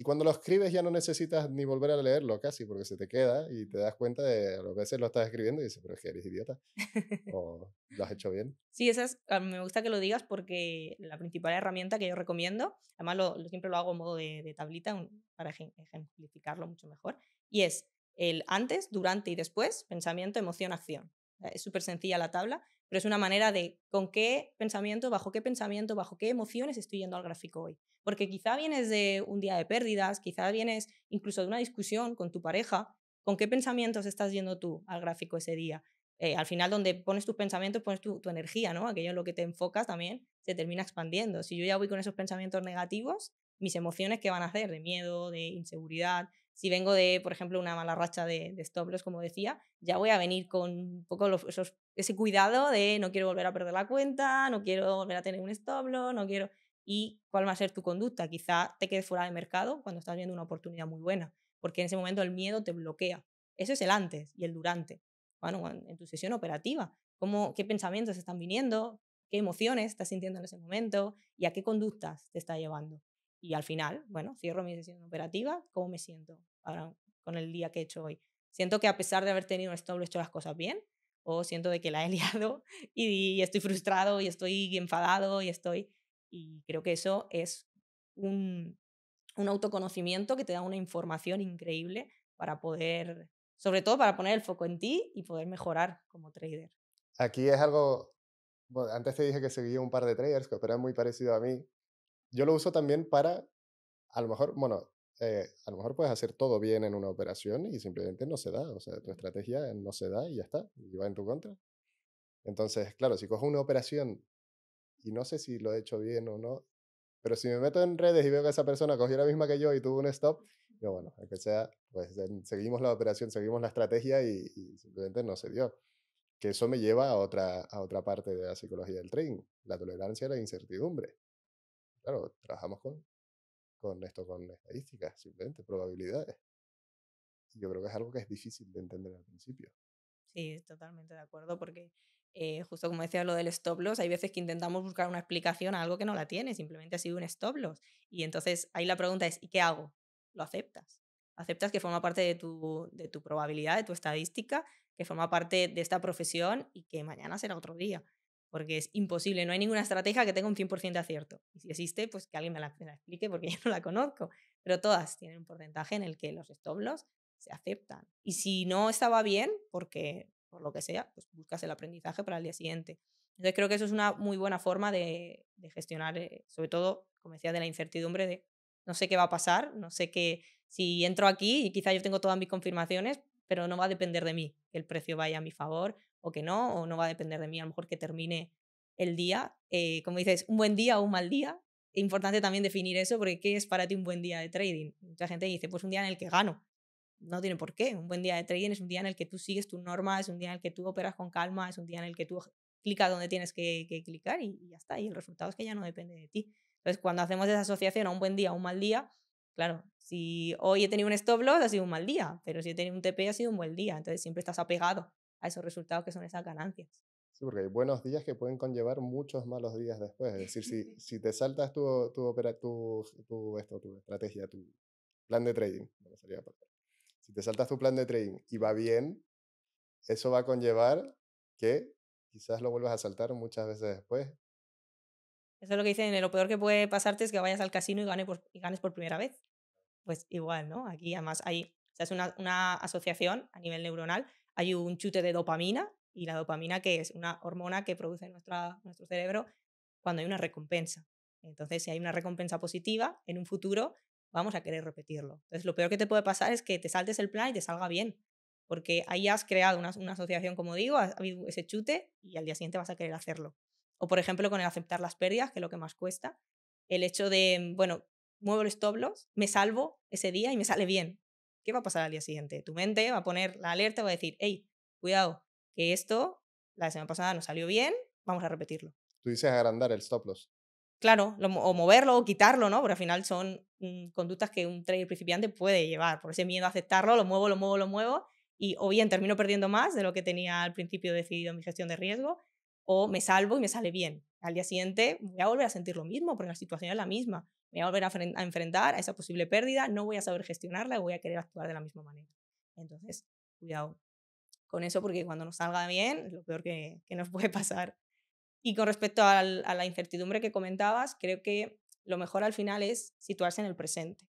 y cuando lo escribes ya no necesitas ni volver a leerlo casi, porque se te queda y te das cuenta de a veces lo estás escribiendo y dices, pero es que eres idiota. o lo has hecho bien. Sí, esa me gusta que lo digas porque la principal herramienta que yo recomiendo, además lo, siempre lo hago en modo de, de tablita para ejemplificarlo mucho mejor, y es el antes, durante y después, pensamiento, emoción, acción. Es súper sencilla la tabla pero es una manera de con qué pensamiento, bajo qué pensamiento, bajo qué emociones estoy yendo al gráfico hoy. Porque quizá vienes de un día de pérdidas, quizá vienes incluso de una discusión con tu pareja, con qué pensamientos estás yendo tú al gráfico ese día. Eh, al final, donde pones tus pensamientos, pones tu, tu, energía, ¿no? Aquello en lo que te enfocas también se termina expandiendo. Si yo ya voy con esos pensamientos negativos, mis emociones, ¿qué van a hacer? De miedo, de inseguridad, si vengo de, por ejemplo, una mala racha de, de stop loss, como decía, ya voy a venir con un poco esos, ese cuidado de no quiero volver a perder la cuenta, no quiero volver a tener un stop loss, no quiero... ¿Y cuál va a ser tu conducta? Quizá te quedes fuera de mercado cuando estás viendo una oportunidad muy buena, porque en ese momento el miedo te bloquea. Eso es el antes y el durante. Bueno, en tu sesión operativa, ¿cómo, ¿qué pensamientos están viniendo? ¿Qué emociones estás sintiendo en ese momento? ¿Y a qué conductas te está llevando? Y al final, bueno, cierro mi sesión operativa, ¿cómo me siento? con el día que he hecho hoy. Siento que a pesar de haber tenido un lo he hecho las cosas bien, o siento de que la he liado y, estoy frustrado y estoy enfadado y estoy... Y creo que eso es un, un autoconocimiento que te da una información increíble para poder, sobre todo para poner el foco en ti y poder mejorar como trader. Aquí es algo, antes te dije que seguía un par de traders que operan muy parecido a mí. Yo lo uso también para, a lo mejor, bueno, eh, a lo mejor puedes hacer todo bien en una operación y simplemente no se da, o sea, tu estrategia no se da y ya está, y va en tu contra. Entonces, claro, si cojo una operación y no sé si lo he hecho bien o no, pero si me meto en redes y veo que esa persona cogió la misma que yo y tuvo un stop, yo bueno, aunque sea, pues seguimos la operación, seguimos la estrategia y, y simplemente no se dio. Que eso me lleva a otra, a otra parte de la psicología del trading, la tolerancia a la incertidumbre. Claro, trabajamos con con esto, con estadísticas, simplemente probabilidades. yo creo que es algo que es difícil de entender al principio. Sí, totalmente de acuerdo, porque eh, justo como decía lo del stop loss, hay veces que intentamos buscar una explicación a algo que no la tiene, simplemente ha sido un stop loss. Y entonces ahí la pregunta es, ¿y qué hago? ¿Lo aceptas? ¿Aceptas que forma parte de tu, de tu probabilidad, de tu estadística, que forma parte de esta profesión y que mañana será otro día? porque es imposible, no hay ninguna estrategia que tenga un 100% de acierto. Y si existe, pues que alguien me la, explique porque yo no la conozco. Pero todas tienen un porcentaje en el que los stop loss se aceptan. Y si no estaba bien, porque por lo que sea, pues buscas el aprendizaje para el día siguiente. Entonces creo que eso es una muy buena forma de, gestionar, eh, sobre todo, como decía, de la incertidumbre de no sé qué va a pasar, no sé qué, si entro aquí y quizá yo tengo todas mis confirmaciones, pero no va a depender de mí que el precio vaya a mi favor o que no, o no va a depender de mí a lo mejor que termine el día. Eh, como dices, un buen día o un mal día. Importante también definir eso, porque ¿qué es para ti un buen día de trading? Mucha gente dice, pues un día en el que gano. No tiene por qué. Un buen día de trading es un día en el que tú sigues tu norma, es un día en el que tú operas con calma, es un día en el que tú clicas donde tienes que, clicar y, y ya está. Y el resultado es que ya no depende de ti. Entonces, cuando hacemos esa asociación a un buen día o un mal día, Claro, si hoy he tenido un stop loss ha sido un mal día, pero si he tenido un TP ha sido un buen día, entonces siempre estás apegado a esos resultados que son esas ganancias. Sí, porque hay buenos días que pueden conllevar muchos malos días después. Es decir, si, si te saltas tu, tu, tu, esto, tu estrategia, tu plan de trading, si te saltas tu plan de trading y va bien, eso va a conllevar que quizás lo vuelvas a saltar muchas veces después. Eso es lo que dicen, lo peor que puede pasarte es que vayas al casino y, gane por, y ganes por primera vez pues igual, ¿no? Aquí además hay, sea, es una, asociación a nivel neuronal, hay un chute de dopamina y la dopamina que es una hormona que produce nuestra, nuestro cerebro cuando hay una recompensa. Entonces, si hay una recompensa positiva, en un futuro vamos a querer repetirlo. Entonces, lo peor que te puede pasar es que te saltes el plan y te salga bien, porque ahí has creado una, una asociación, como digo, ha habido ese chute y al día siguiente vas a querer hacerlo. O, por ejemplo, con el aceptar las pérdidas, que es lo que más cuesta, el hecho de, mm, bueno, muevo el stop loss, me salvo ese día y me sale bien. ¿Qué va a pasar al día siguiente? Tu mente va a poner la alerta va a decir, hey, cuidado, que esto la semana pasada no salió bien, vamos a repetirlo. Tú dices agrandar el stop loss. Claro, o moverlo o quitarlo, ¿no? Porque al final son mm, conductas que un trader principiante puede llevar. Por ese miedo a aceptarlo, lo muevo, lo muevo, lo muevo. Y o bien termino perdiendo más de lo que tenía al principio decidido en mi gestión de riesgo, o me salvo y me sale bien. Al día siguiente voy a volver a sentir lo mismo, porque la situación es la misma. Me voy a volver a, enfrentar a esa posible pérdida, no voy a saber gestionarla y voy a querer actuar de la misma manera. Entonces, cuidado con eso porque cuando nos salga bien es lo peor que, nos puede pasar. Y con respecto a la incertidumbre que comentabas, creo que lo mejor al final es situarse en el presente.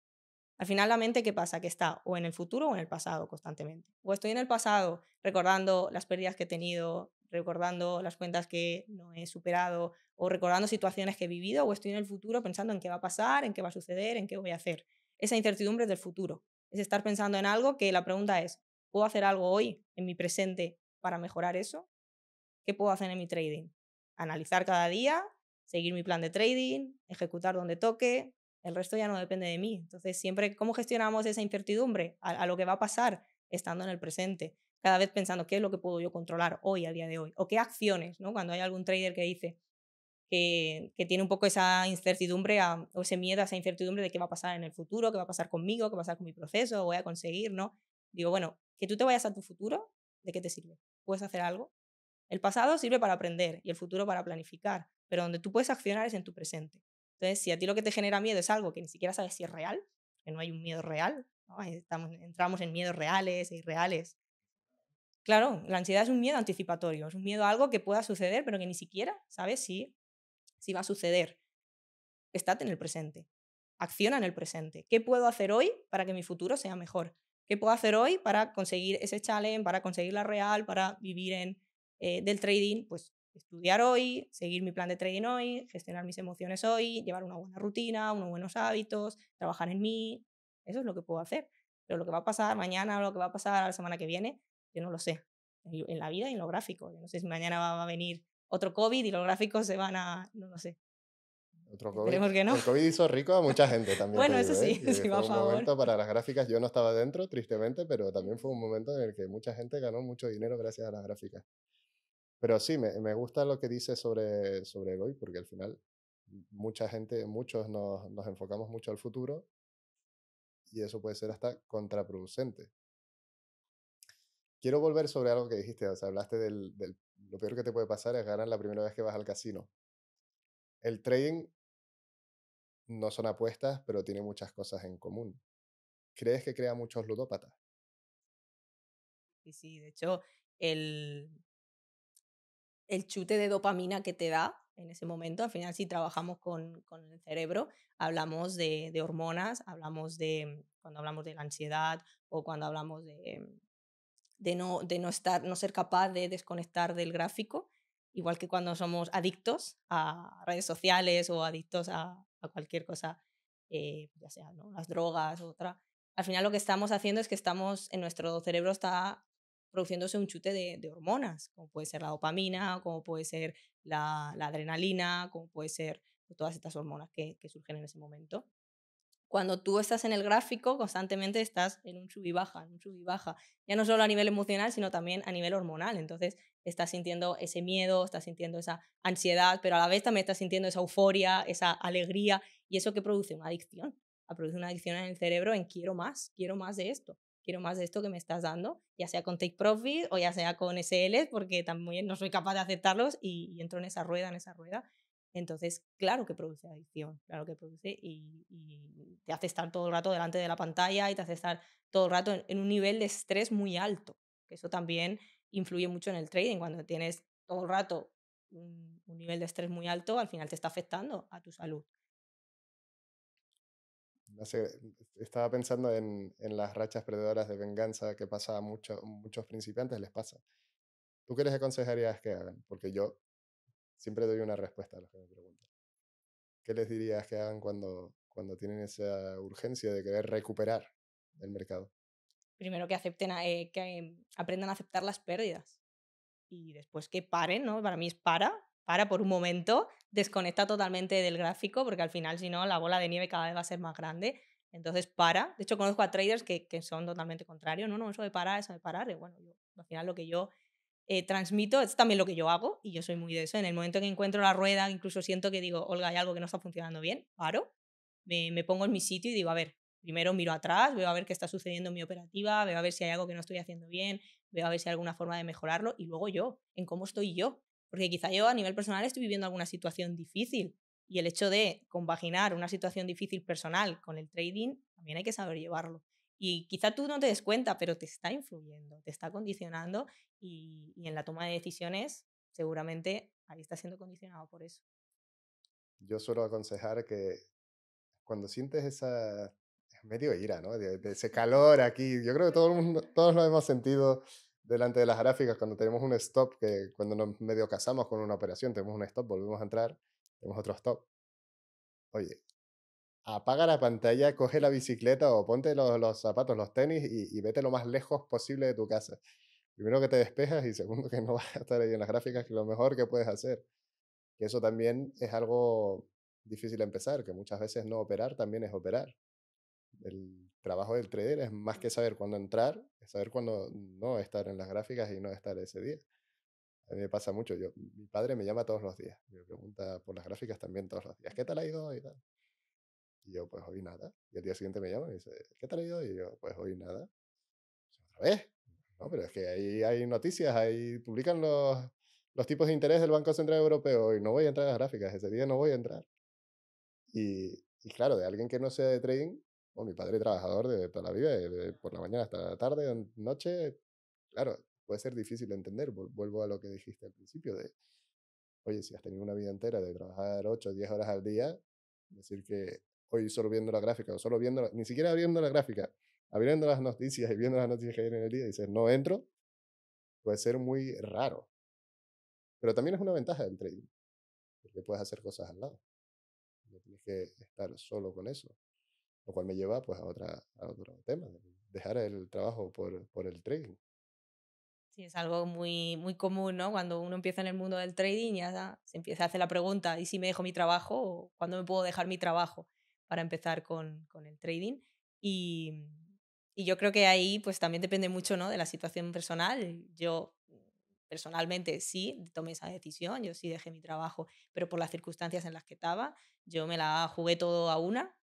Al final la mente, ¿qué pasa? Que está o en el futuro o en el pasado constantemente. O estoy en el pasado recordando las pérdidas que he tenido, recordando las cuentas que no he superado o recordando situaciones que he vivido o estoy en el futuro pensando en qué va a pasar, en qué va a suceder, en qué voy a hacer. Esa incertidumbre del futuro. Es estar pensando en algo que la pregunta es, ¿puedo hacer algo hoy en mi presente para mejorar eso? ¿Qué puedo hacer en mi trading? Analizar cada día, seguir mi plan de trading, ejecutar donde toque. El resto ya no depende de mí. Entonces, siempre, ¿cómo gestionamos esa incertidumbre a lo que va a pasar? estando en el presente, cada vez pensando qué es lo que puedo yo controlar hoy, al día de hoy, o qué acciones, ¿no? Cuando hay algún trader que dice que, tiene un poco esa incertidumbre o ese miedo a esa incertidumbre de qué va a pasar en el futuro, qué va a pasar conmigo, qué va a pasar con mi proceso, voy a conseguir, ¿no? Digo, bueno, que tú te vayas a tu futuro, ¿de qué te sirve? ¿Puedes hacer algo? El pasado sirve para aprender y el futuro para planificar, pero donde tú puedes accionar es en tu presente. Entonces, si a ti lo que te genera miedo es algo que ni siquiera sabes si es real, que no hay un miedo real, Estamos, entramos en miedos reales e irreales. Claro, la ansiedad es un miedo anticipatorio, es un miedo a algo que pueda suceder, pero que ni siquiera sabes si, si va a suceder. Estate en el presente, acciona en el presente. ¿Qué puedo hacer hoy para que mi futuro sea mejor? ¿Qué puedo hacer hoy para conseguir ese challenge, para conseguir la real, para vivir en, eh, del trading? Pues estudiar hoy, seguir mi plan de trading hoy, gestionar mis emociones hoy, llevar una buena rutina, unos buenos hábitos, trabajar en mí, eso es lo que puedo hacer. Pero lo que va a pasar mañana o lo que va a pasar la semana que viene, yo no lo sé. En la vida y en lo gráfico. Yo no sé si mañana va a venir otro COVID y los gráficos se van a, no lo sé. Otro COVID. Que no. El COVID hizo rico a mucha gente también. bueno, eso sí, ¿eh? sí eh, va a favor. momento para las gráficas, yo no estaba dentro, tristemente, pero también fue un momento en el que mucha gente ganó mucho dinero gracias a las gráficas. Pero sí, me, me gusta lo que dice sobre, sobre el hoy, porque al final mucha gente, muchos nos, nos enfocamos mucho al futuro y eso puede ser hasta contraproducente. Quiero volver sobre algo que dijiste, o hablaste del, del lo peor que te puede pasar es ganar la primera vez que vas al casino. El trading no son apuestas, pero tiene muchas cosas en común. ¿Crees que crea muchos ludópatas? Sí, sí, de hecho, el, el chute de dopamina que te da en ese momento. Al final, si trabajamos con, el cerebro, hablamos de, hormonas, hablamos de cuando hablamos de la ansiedad o cuando hablamos de, no, de no, estar, no ser capaz de desconectar del gráfico, igual que cuando somos adictos a redes sociales o adictos a, cualquier cosa, eh, ya sea las drogas o otra. Al final lo que estamos haciendo es que estamos, en nuestro cerebro está produciéndose un chute de, hormonas, como puede ser la dopamina, como puede ser la, adrenalina, como puede ser pues, todas estas hormonas que, surgen en ese momento. Cuando tú estás en el gráfico, constantemente estás en un sub baja, en un sub baja, ya no solo a nivel emocional, sino también a nivel hormonal. Entonces, estás sintiendo ese miedo, estás sintiendo esa ansiedad, pero a la vez también estás sintiendo esa euforia, esa alegría, y eso que produce una adicción. Produce una adicción en el cerebro en quiero más, quiero más de esto quiero más de esto que me estás dando, ya sea con Take Profit o ya sea con SL, porque también no soy capaz de aceptarlos y, entro en esa rueda, en esa rueda. Entonces, claro que produce adicción, claro que produce y, te hace estar todo el rato delante de la pantalla y te hace estar todo el rato en, un nivel de estrés muy alto. que Eso también influye mucho en el trading. Cuando tienes todo el rato un, nivel de estrés muy alto, al final te está afectando a tu salud estaba pensando en, las rachas perdedoras de venganza que pasa a muchos principiantes, les pasa. ¿Tú qué les aconsejarías que hagan? Porque yo siempre doy una respuesta a los que me preguntan. ¿Qué les dirías que hagan cuando, cuando tienen esa urgencia de querer recuperar el mercado? Primero que acepten, eh, que aprendan a aceptar las pérdidas y después que paren, ¿no? Para mí es para, para por un momento, desconecta totalmente del gráfico, porque al final, si no, la bola de nieve cada vez va a ser más grande. Entonces para. De hecho, conozco a traders que, que son totalmente contrarios. No, no, eso de parar, eso de parar. bueno, yo, al final lo que yo eh, transmito es también lo que yo hago y yo soy muy de eso. En el momento que encuentro la rueda, incluso siento que digo, Olga, hay algo que no está funcionando bien, paro, me, me pongo en mi sitio y digo, a ver, primero miro atrás, veo a ver qué está sucediendo en mi operativa, veo a ver si hay algo que no estoy haciendo bien, veo a ver si hay alguna forma de mejorarlo y luego yo, en cómo estoy yo. Porque quizá yo a nivel personal estoy viviendo alguna situación difícil y el hecho de compaginar una situación difícil personal con el trading, también hay que saber llevarlo. Y quizá tú no te des cuenta, pero te está influyendo, te está condicionando y, en la toma de decisiones seguramente ahí está siendo condicionado por eso. Yo suelo aconsejar que cuando sientes esa medio ira, ¿no? De, de ese calor aquí, yo creo que todo el mundo, todos lo hemos sentido delante de las gráficas cuando tenemos un stop, que cuando nos medio casamos con una operación, tenemos un stop, volvemos a entrar, tenemos otro stop. Oye, apaga la pantalla, coge la bicicleta o ponte los, zapatos, los tenis y, vete lo más lejos posible de tu casa. Primero que te despejas y segundo que no vas a estar ahí en las gráficas, que lo mejor que puedes hacer. Que eso también es algo difícil empezar, que muchas veces no operar también es operar. El, trabajo del trader es más que saber cuándo entrar, es saber cuándo no estar en las gráficas y no estar ese día. A mí me pasa mucho. Yo, mi padre me llama todos los días. Me pregunta por las gráficas también todos los días. ¿Qué tal ha ido hoy? Y yo, pues hoy nada. Y el día siguiente me llama y dice, ¿qué tal ha ido? Y yo, pues hoy nada. ¿Otra vez? No, pero es que ahí hay noticias, ahí publican los, los tipos de interés del Banco Central Europeo y no voy a entrar a las gráficas. Ese día no voy a entrar. Y, y claro, de alguien que no sea de trading, Oh, mi padre trabajador de toda la vida, eh, de, por la mañana hasta la tarde, noche, claro, puede ser difícil de entender. Vuelvo a lo que dijiste al principio de, oye, si has tenido una vida entera de trabajar 8 o 10 horas al día, decir que hoy solo viendo la gráfica o solo viendo, ni siquiera abriendo la gráfica, abriendo las noticias y viendo las noticias que hay en el día, dices, no entro, puede ser muy raro. Pero también es una ventaja del trading, porque puedes hacer cosas al lado. No tienes que estar solo con eso. Lo cual me lleva pues, a, otra, a otro tema, dejar el trabajo por, por el trading. Sí, es algo muy, muy común, ¿no? Cuando uno empieza en el mundo del trading, ya se empieza a hacer la pregunta, ¿y si me dejo mi trabajo? ¿Cuándo me puedo dejar mi trabajo para empezar con, con el trading? Y, y, yo creo que ahí pues también depende mucho, ¿no? De la situación personal. Yo personalmente sí tomé esa decisión, yo sí dejé mi trabajo, pero por las circunstancias en las que estaba, yo me la jugué todo a una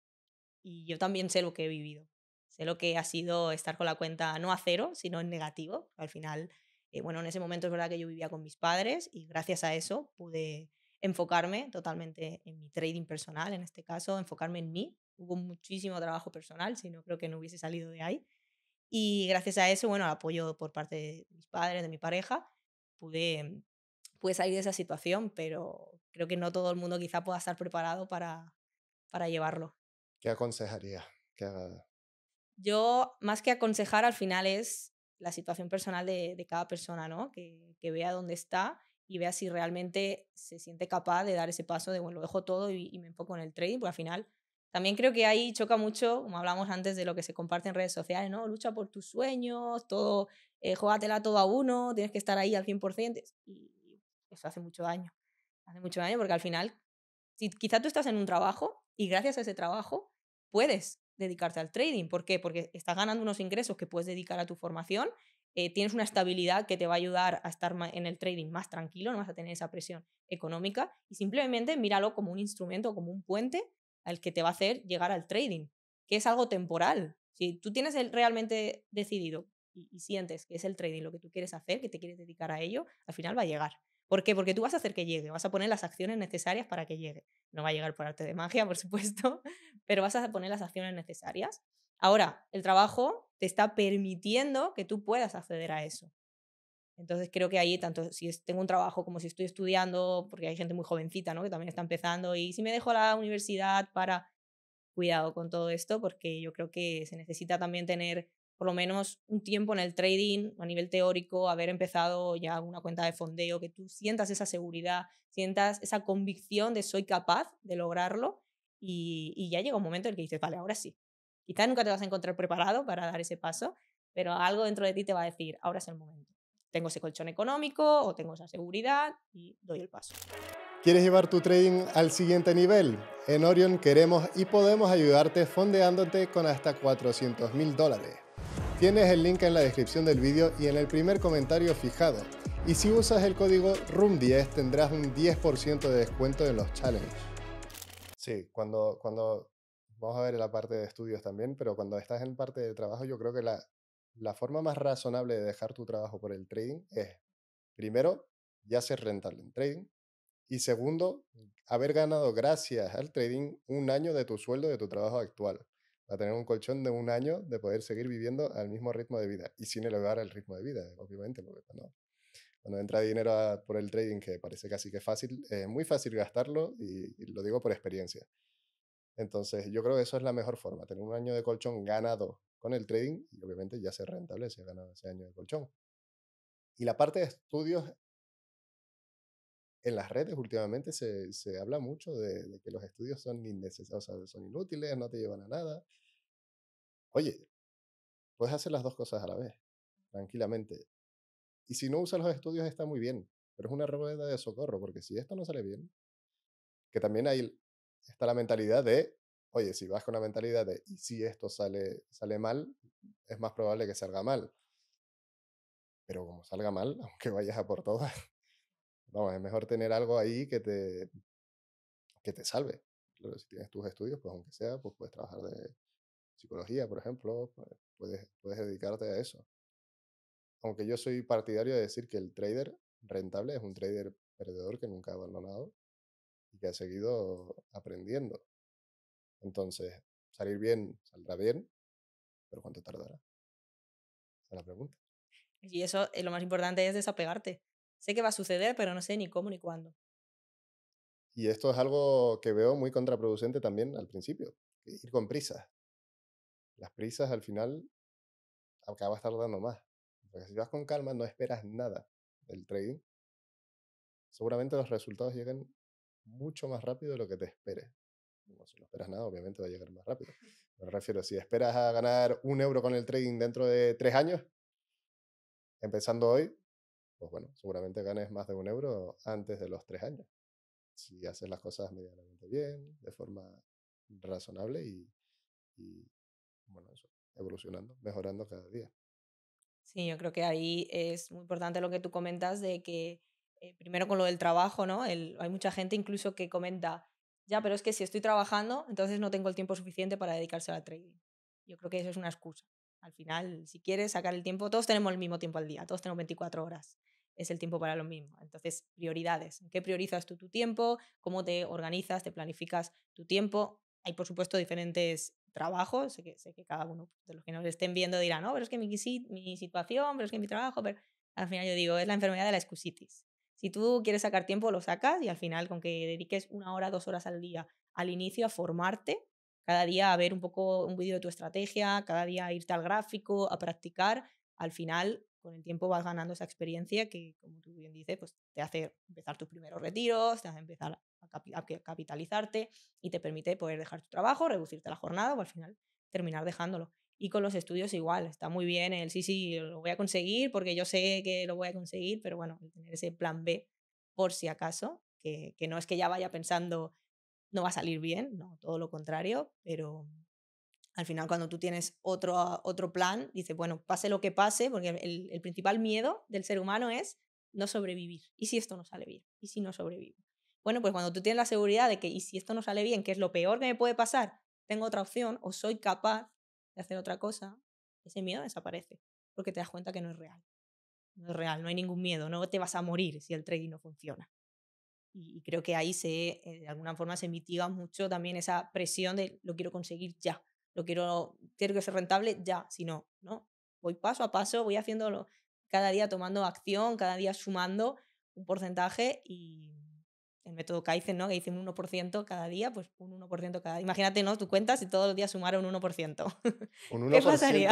y yo también sé lo que he vivido. Sé lo que ha sido estar con la cuenta no a cero, sino en negativo. Al final, eh, bueno, en ese momento es verdad que yo vivía con mis padres y gracias a eso pude enfocarme totalmente en mi trading personal, en este caso, enfocarme en mí. Hubo muchísimo trabajo personal, si no creo que no hubiese salido de ahí. Y gracias a eso, bueno, al apoyo por parte de mis padres, de mi pareja, pude, pude salir de esa situación, pero creo que no todo el mundo quizá pueda estar preparado para, para llevarlo. ¿Qué aconsejaría que haga? Yo, más que aconsejar, al final es la situación personal de, cada persona, ¿no? Que, vea dónde está y vea si realmente se siente capaz de dar ese paso de, bueno, lo dejo todo y, me enfoco en el trading, porque al final también creo que ahí choca mucho, como hablamos antes de lo que se comparte en redes sociales, ¿no? Lucha por tus sueños, todo, eh, todo a uno, tienes que estar ahí al 100%. Y eso hace mucho daño. Hace mucho daño porque al final, si quizá tú estás en un trabajo y gracias a ese trabajo puedes dedicarte al trading. ¿Por qué? Porque estás ganando unos ingresos que puedes dedicar a tu formación, eh, tienes una estabilidad que te va a ayudar a estar en el trading más tranquilo, no vas a tener esa presión económica y simplemente míralo como un instrumento, como un puente al que te va a hacer llegar al trading, que es algo temporal. Si tú tienes realmente decidido y sientes que es el trading lo que tú quieres hacer, que te quieres dedicar a ello, al final va a llegar. ¿Por qué? Porque tú vas a hacer que llegue, vas a poner las acciones necesarias para que llegue. No va a llegar por arte de magia, por supuesto, pero vas a poner las acciones necesarias. Ahora, el trabajo te está permitiendo que tú puedas acceder a eso. Entonces creo que ahí, tanto si tengo un trabajo como si estoy estudiando, porque hay gente muy jovencita, ¿no? Que también está empezando, y si me dejo la universidad para cuidado con todo esto, porque yo creo que se necesita también tener por lo menos un tiempo en el trading a nivel teórico, haber empezado ya una cuenta de fondeo, que tú sientas esa seguridad, sientas esa convicción de soy capaz de lograrlo y, y ya llega un momento en el que dices, vale, ahora sí. Quizás nunca te vas a encontrar preparado para dar ese paso, pero algo dentro de ti te va a decir, ahora es el momento. Tengo ese colchón económico o tengo esa seguridad y doy el paso. ¿Quieres llevar tu trading al siguiente nivel? En Orion queremos y podemos ayudarte fondeándote con hasta 400 mil dólares. Tienes el link en la descripción del vídeo y en el primer comentario fijado. Y si usas el código rum 10 tendrás un 10% de descuento en los challenges. Sí, cuando, cuando, vamos a ver la parte de estudios también, pero cuando estás en parte de trabajo yo creo que la, la forma más razonable de dejar tu trabajo por el trading es, primero, ya ser rentable en trading y segundo, haber ganado gracias al trading un año de tu sueldo de tu trabajo actual a tener un colchón de un año de poder seguir viviendo al mismo ritmo de vida y sin elevar el ritmo de vida, obviamente, porque pues, cuando, entra dinero por el trading, que parece casi que fácil, es eh, muy fácil gastarlo y, lo digo por experiencia. Entonces, yo creo que eso es la mejor forma, tener un año de colchón ganado con el trading y obviamente ya se rentable si ese año de colchón. Y la parte de estudios en las redes últimamente se, se habla mucho de, que los estudios son, o son inútiles, no te llevan a nada. Oye, puedes hacer las dos cosas a la vez, tranquilamente. Y si no usas los estudios está muy bien, pero es una rueda de socorro, porque si esto no sale bien, que también ahí está la mentalidad de, oye, si vas con la mentalidad de, y si esto sale, sale mal, es más probable que salga mal. Pero como salga mal, aunque vayas a por todas, vamos, es mejor tener algo ahí que te, que te salve. si tienes tus estudios, pues aunque sea, pues puedes trabajar de psicología, por ejemplo, pues, puedes, puedes dedicarte a eso. Aunque yo soy partidario de decir que el trader rentable es un trader perdedor que nunca ha abandonado y que ha seguido aprendiendo. Entonces, salir bien saldrá bien, pero ¿cuánto tardará? Esa es la pregunta. Y eso, eh, lo más importante es desapegarte. Sé que va a suceder, pero no sé ni cómo ni cuándo. Y esto es algo que veo muy contraproducente también al principio, ir con prisas. Las prisas al final acabas tardando más. Porque si vas con calma no esperas nada del trading. Seguramente los resultados lleguen mucho más rápido de lo que te esperes. si no esperas nada, obviamente va a llegar más rápido. Me refiero, si esperas a ganar un euro con el trading dentro de tres años, empezando hoy, pues bueno, seguramente ganes más de un euro antes de los tres años. Si haces las cosas medianamente bien, de forma razonable y, bueno, eso, evolucionando, mejorando cada día. Sí, yo creo que ahí es muy importante lo que tú comentas de que eh, primero con lo del trabajo, ¿no? hay mucha gente incluso que comenta, ya, pero es que si estoy trabajando, entonces no tengo el tiempo suficiente para dedicarse al trading. Yo creo que eso es una excusa. Al final, si quieres sacar el tiempo, todos tenemos el mismo tiempo al día, todos tenemos 24 horas es el tiempo para lo mismo. Entonces, prioridades. ¿En qué priorizas tú tu tiempo? ¿Cómo te organizas? ¿Te planificas tu tiempo? Hay, por supuesto, diferentes trabajos. Sé que, sé que cada uno de los que nos estén viendo dirá, no, pero es que mi, mi situación, pero es que mi trabajo, pero al final yo digo, es la enfermedad de la excusitis. Si tú quieres sacar tiempo, lo sacas y al final, con que dediques una hora, dos horas al día al inicio a formarte, cada día a ver un poco un vídeo de tu estrategia, cada día a irte al gráfico, a practicar, al final con el tiempo vas ganando esa experiencia que, como tú bien dices, pues te hace empezar tus primeros retiros, te hace empezar a, capitalizarte y te permite poder dejar tu trabajo, reducirte la jornada o al final terminar dejándolo. Y con los estudios igual, está muy bien el sí, sí, lo voy a conseguir porque yo sé que lo voy a conseguir, pero bueno, tener ese plan B por si acaso, que, que no es que ya vaya pensando no va a salir bien, no, todo lo contrario, pero, al final cuando tú tienes otro, ah, otro plan, dices, bueno, pase lo que pase, porque el, principal miedo del ser humano es no sobrevivir. ¿Y si esto no sale bien? ¿Y si no sobrevivo? Bueno, pues cuando tú tienes la seguridad de que, ¿y si esto no sale bien? que es lo peor que me puede pasar? Tengo otra opción o soy capaz de hacer otra cosa, ese miedo desaparece, porque te das cuenta que no es real. No es real, no hay ningún miedo, no te vas a morir si el trading no funciona. Y, y creo que ahí se, eh, de alguna forma se mitiga mucho también esa presión de lo quiero conseguir ya lo quiero, quiero que sea rentable ya, si no, ¿no? Voy paso a paso, voy haciéndolo cada día tomando acción, cada día sumando un porcentaje y, el método Kaizen, ¿no? Que dicen un 1% cada día, pues un 1% cada día. Imagínate, ¿no? Tú cuentas y todos los días sumara un 1%. Un 1%. ¿Qué pasaría?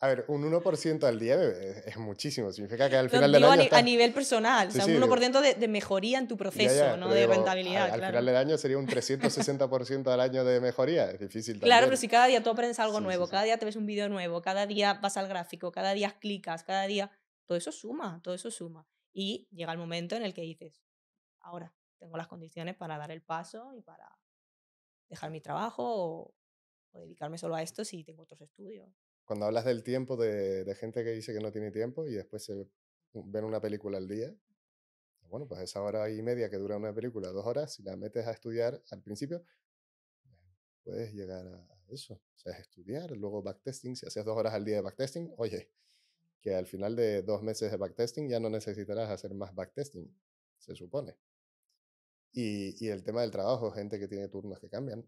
a ver, un 1% al día es muchísimo. Significa que al final del año. A, a nivel personal, o sea, un 1% de, mejoría en tu proceso, ¿no? De rentabilidad. Al, final del año sería un 360% al año de mejoría. Es difícil Claro, pero si cada día tú aprendes algo nuevo, cada día te ves un video nuevo, cada día vas al gráfico, cada día clicas, cada día. Todo eso suma, todo eso suma. Y llega el momento en el que dices, ahora, tengo las condiciones para dar el paso y para dejar mi trabajo o, dedicarme solo a esto si tengo otros estudios. Cuando hablas del tiempo, de, de, gente que dice que no tiene tiempo y después se ven una película al día, bueno, pues esa hora y media que dura una película, dos horas, si la metes a estudiar al principio, puedes llegar a eso. O sea, estudiar, luego backtesting. Si haces dos horas al día de backtesting, oye, que al final de dos meses de backtesting ya no necesitarás hacer más backtesting, se supone. Y, el tema del trabajo, gente que tiene turnos que cambian.